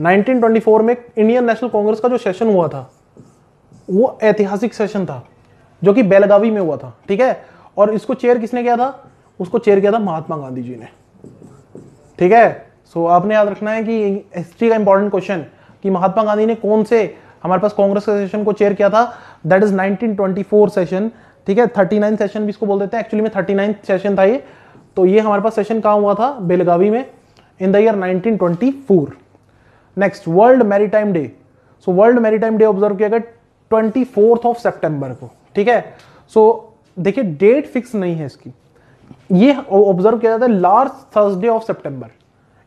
1924 में इंडियन नेशनल कांग्रेस का जो सेशन हुआ था वो ऐतिहासिक सेशन था जो कि बेलगावी में हुआ था ठीक है और इसको चेयर किसने किया था उसको चेयर किया था महात्मा गांधी जी ने ठीक है सो so, आपने याद रखना है कि हिस्ट्री का इंपॉर्टेंट क्वेश्चन कि महात्मा गांधी ने कौन से हमारे पास कांग्रेस का सेशन को चेयर किया था दैट इज 1924 सेशन ठीक है 39 सेशन भी इसको बोल देते हैं एक्चुअली में 39 सेशन था ये तो ये हमारे पास सेशन कहाँ हुआ था बेलगावी में in the year 1924 next world maritime day so world maritime day observe किया गया ट्वेंटी ऑफ सेप्टेम्बर को ठीक है सो देखिए डेट फिक्स नहीं है इसकी ये ऑब्जर्व किया जाता है लास्ट थर्सडे ऑफ सेप्टेम्बर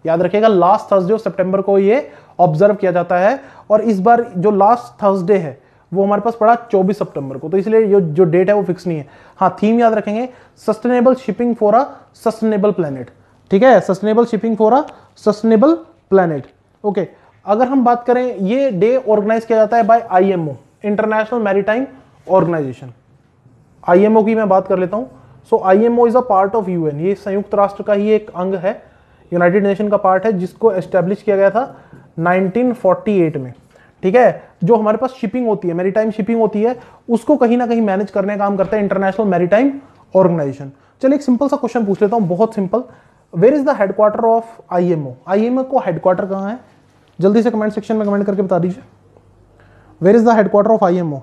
याद रखिएगा लास्ट थर्सडे ऑफ सेप्टेम्बर को ये ऑब्जर्व किया जाता है और इस बार जो लास्ट थर्सडे है वो हमारे पास पड़ा 24 सितंबर को तो इसलिए जो जो डेट है वो फिक्स नहीं है हाँ थीम याद रखेंगे sustainable shipping for a sustainable planet ठीक है sustainable shipping for a sustainable planet okay अगर हम बात करें ये डे ऑर्गेनाइज किया जाता है by IMO international maritime organisation IMO की मैं बात कर लेता हूँ so IMO is a part of UN ये संयुक्त राष्ट्र का ही एक अंग है यूनाइटेड नेशन का पार्ट है जिसको एस्टेब्लिश किया गया था 1948 में ठीक है जो हमारे पास शिपिंग होती है टाइम शिपिंग होती है उसको कहीं ना कहीं मैनेज करने का काम करता है इंटरनेशनल टाइम ऑर्गेनाइजेशन चलिए एक सिंपल सा क्वेश्चन पूछ लेता हूँ बहुत simple where is the headquarter of I M O I M O को हेडक्वार्टर कहाँ है जल्दी से कमेंट सेक्शन में कमेंट करके बता दीजिए where is the headquarter of I M O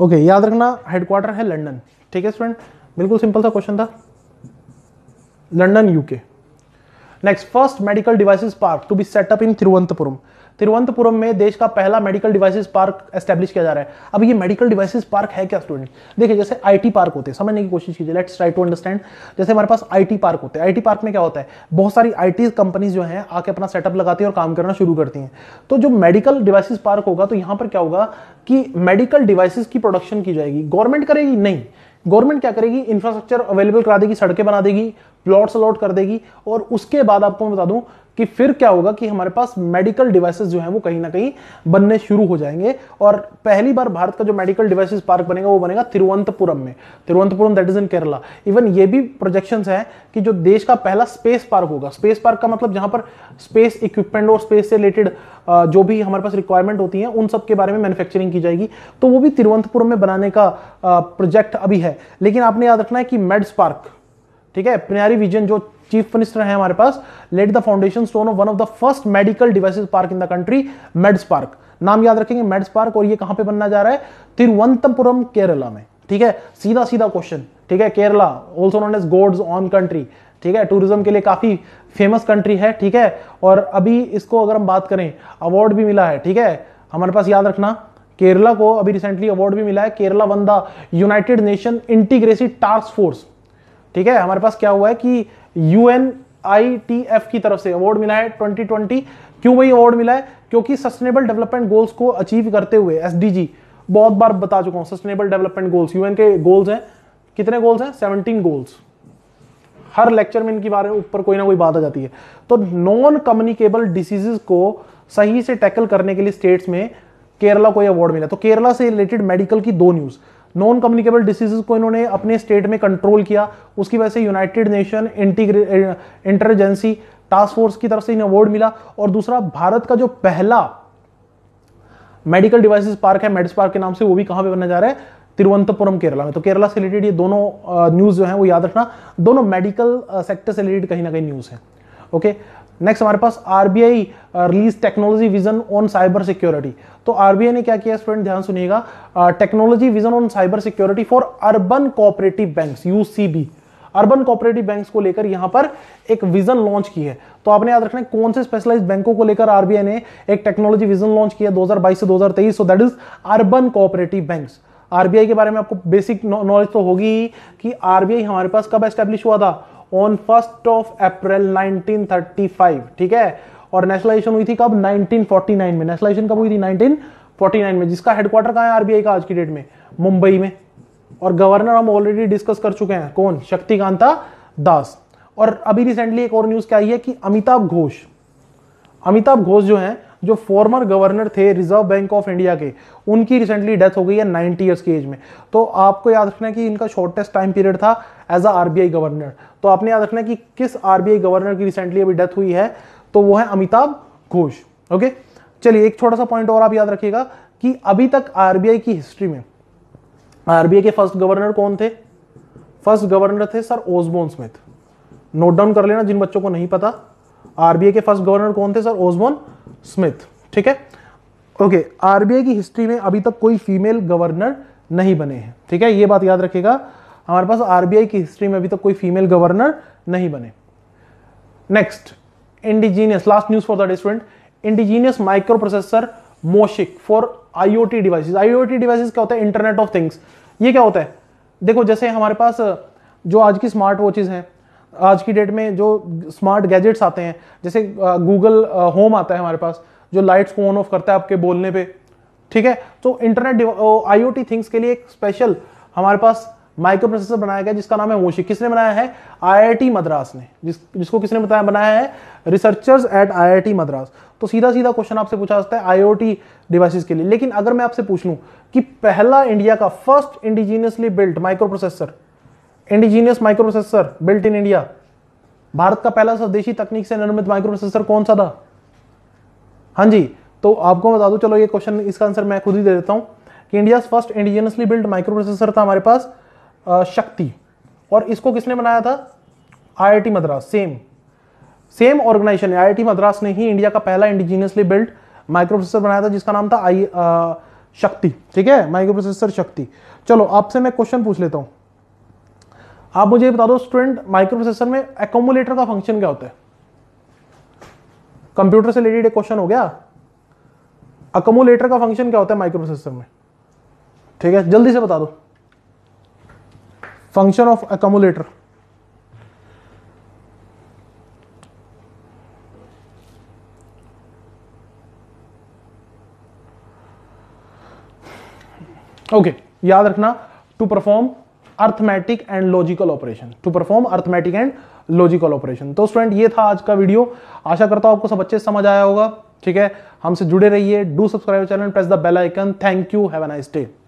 okay okay, याद रखना हेडक्वार्टर है लंडन ठीक है स्टूडेंट बिल्कुल सिंपल सा क्वेश्चन था London UK next first medical devices park to be set up in Thiruvananthapuram Thiruvananthapuram में देश का पहला मेडिकल डिवाइसेस पार्क एस्टेब्लिश किया जा रहा है अब ये मेडिकल डिवाइसेस पार्क है क्या स्टूडेंट देखिए जैसे आईटी पार्क होते हैं समझने की कोशिश कीजिए लेट्स ट्राई टू अंडरस्टैंड जैसे हमारे पास आईटी पार्क होते हैं आईटी पार्क में क्या होता है बहुत सारी आईटी कंपनीज जो है आके अपना सेटअप लगाती है और काम करना शुरू करती है तो जो मेडिकल डिवाइसिस पार्क होगा तो यहाँ पर क्या होगा कि मेडिकल डिवाइसेस की प्रोडक्शन की जाएगी गवर्नमेंट करेगी नहीं गवर्नमेंट क्या करेगी इंफ्रास्ट्रक्चर अवेलेबल करा देगी सड़कें बना देगी प्लॉट्स अलॉट कर देगी और उसके बाद आपको मैं बता दूं कि फिर क्या होगा कि हमारे पास मेडिकल डिवाइसेस जो है वो कहीं ना कहीं बनने शुरू हो जाएंगे और पहली बार भारत का जो मेडिकल डिवाइसेस पार्क बनेगा वो बनेगा तिरुवंतपुरम में Thiruvananthapuram that is in Kerala even ये भी प्रोजेक्शन है कि जो देश का पहला स्पेस पार्क होगा स्पेस पार्क का मतलब जहां पर स्पेस इक्विपमेंट और स्पेस से रिलेटेड जो भी हमारे पास रिक्वायरमेंट होती है उन सब के बारे में मैन्युफैक्चरिंग की जाएगी तो वो भी तिरुवंतपुरम में बनाने का प्रोजेक्ट अभी है लेकिन आपने याद रखना है कि मेड्स पार्क ठीक है प्रियारी विजन जो चीफ मिनिस्टर है हमारे पास laid the foundation stone of one of the first medical devices park in the country meds park नाम याद रखेंगे मेड्स पार्क और ये कहां पे बनना जा रहा है तिरुवंतपुरम केरला में ठीक है सीधा सीधा क्वेश्चन ठीक है Kerala also known as god's own country ठीक है टूरिज्म के लिए काफ़ी फेमस कंट्री है ठीक है और अभी इसको अगर हम बात करें अवार्ड भी मिला है ठीक है हमारे पास याद रखना केरला को अभी रिसेंटली अवार्ड भी मिला है Kerala won the United Nation interagency task force ठीक है हमारे पास क्या हुआ है कि यू की तरफ से अवार्ड मिला है 2020 क्यों वही अवार्ड मिला है क्योंकि सस्टेनेबल डेवलपमेंट गोल्स को अचीव करते हुए एस बहुत बार बता चुका हूं सस्टेनेबल डेवलपमेंट गोल्स यूएन के गोल्स हैं कितने गोल्स हैं सेवनटीन गोल्स हर लेक्चर में इनकी बारे में ऊपर कोई ना कोई बात आ जाती है तो नॉन कम्युनिकेबल डिसीजेस को सही से टैकल करने के लिए स्टेट्स में केरला को अवार्ड मिला तो केरला से रिलेटेड मेडिकल की दो न्यूज़ नॉन कम्युनिकेबल डिसीजेज को इन्होंने अपने स्टेट में कंट्रोल किया उसकी वजह से United Nation intelligence interagency task force की तरफ से इन्हें अवार्ड मिला और दूसरा भारत का जो पहला मेडिकल डिवाइसेस पार्क है मेडिस पार्क के नाम से वो भी कहां पे बनने जा रहा है तिरुवंतपुरम केरला में तो केरला से रिलेटेड ये दोनों न्यूज़ eh, जो है वो याद रखना दोनों मेडिकल सेक्टर eh, से रिलेटेड कहीं ना कहीं न्यूज़ है ओके okay? नेक्स्ट हमारे पास RBI release technology vision on cyber security तो आरबीआई ने क्या किया स्टूडेंट ध्यान सुनिएगा technology vision on cyber security for urban cooperative banks UCB urban cooperative banks को लेकर यहां पर एक विजन लॉन्च की है तो आपने याद रखना है कौन से स्पेशलाइज बैंकों को लेकर आरबीआई ने एक टेक्नोलॉजी विजन लॉन्च किया बाईस से दो so that is urban cooperative banks RBI के बारे में आपको बेसिक नॉलेज तो होगी कि आरबीआई हमारे पास कब एस्टेब्लिश हुआ था ऑन फर्स्ट ऑफ अप्रैल 1935 ठीक है और नेशनलाइजेशन हुई थी कब 1949 में नेशनलाइजेशन कब हुई थी 1949 में जिसका हेडक्वार्टर कहाँ है आरबीआई का आज की डेट में मुंबई में और गवर्नर हम ऑलरेडी डिस्कस कर चुके हैं कौन शक्तिकांता दास और अभी रिसेंटली एक और न्यूज क्या आई है कि अमिताभ घोष अमिताभ घोष जो है जो फॉर्मर गवर्नर थे रिजर्व बैंक ऑफ इंडिया के उनकी रिसेंटली डेथ हो गई है नाइन्टी ईयर्स की एज में तो आपको याद रखना कि इनका शॉर्टेस्ट टाइम पीरियड था एज अ आर गवर्नर तो आपने याद रखना कि किस आर गवर्नर की रिसेंटली अभी डेथ हुई है तो वो है अमिताभ घोष ओके चलिए एक छोटा सा पॉइंट और आप याद रखिएगा कि अभी तक आर की हिस्ट्री में आर के फर्स्ट गवर्नर कौन थे फर्स्ट गवर्नर थे sir Osborne Smith note down कर लेना जिन बच्चों को नहीं पता आरबीआई के फर्स्ट गवर्नर कौन थे सर ओजबोन स्मिथ ठीक है ओके आरबीआई की हिस्ट्री में अभी तक कोई फीमेल गवर्नर नहीं बने हैं ठीक है ये बात याद रखिएगा हमारे पास आरबीआई की हिस्ट्री में अभी तक कोई फीमेल गवर्नर नहीं बने next indigenous last news for the day indigenous microprocessor Moushik for IoT devices IoT devices क्या होता है इंटरनेट ऑफ थिंग्स ये क्या होता है देखो जैसे हमारे पास जो आज की स्मार्ट वॉचेज हैं आज की डेट में जो स्मार्ट गैजेट्स आते हैं जैसे गूगल होम आता है हमारे पास जो लाइट्स को ऑन ऑफ करता है आपके बोलने पे ठीक है तो इंटरनेट आईओटी थिंग्स के लिए एक स्पेशल हमारे पास माइक्रो प्रोसेसर बनाया गया जिसका नाम है मोशी किसने बनाया है आईआईटी मद्रास ने जिस, जिसको किसने बताया बनाया है रिसर्चर्स एट आईआईटी मद्रास तो सीधा सीधा क्वेश्चन आपसे पूछा जाता है आईओटी डिवाइसेस के लिए लेकिन अगर मैं आपसे पूछ लूं कि पहला इंडिया का first indigenously built microprocessor indigenous microprocessor built in India Bharat का पहला स्वदेशी तकनीक से निर्मित माइक्रोप्रोसेसर कौन सा था हाँ जी तो आपको बता दूं चलो ये क्वेश्चन इसका आंसर मैं खुद ही दे देता हूं कि India first indigenously built microprocessor था हमारे पास आ, शक्ति और इसको किसने बनाया था I Madras same same organisation I IIT Madras ने ही इंडिया का पहला इंडिजीनियसली बिल्ट माइक्रोप्रोसेसर बनाया था जिसका नाम था आई आ, शक्ति ठीक है माइक्रोप्रोसेसर शक्ति चलो आपसे मैं क्वेश्चन पूछ लेता हूँ आप मुझे बता दो स्टूडेंट माइक्रोप्रोसेसर में एकोमुलेटर का फंक्शन क्या होता है कंप्यूटर से रिलेटेड एक क्वेश्चन हो गया अकोमुलेटर का फंक्शन क्या होता है माइक्रोप्रोसेसर में ठीक है जल्दी से बता दो फंक्शन ऑफ अकोमुलेटर ओके याद रखना to perform arithmetic and logical operation to perform arithmetic and logical operation तो स्टूडेंट ये था आज का वीडियो आशा करता हूं आपको सब अच्छे समझ आया होगा ठीक है हमसे जुड़े रहिए do subscribe channel press the bell icon thank you have a nice day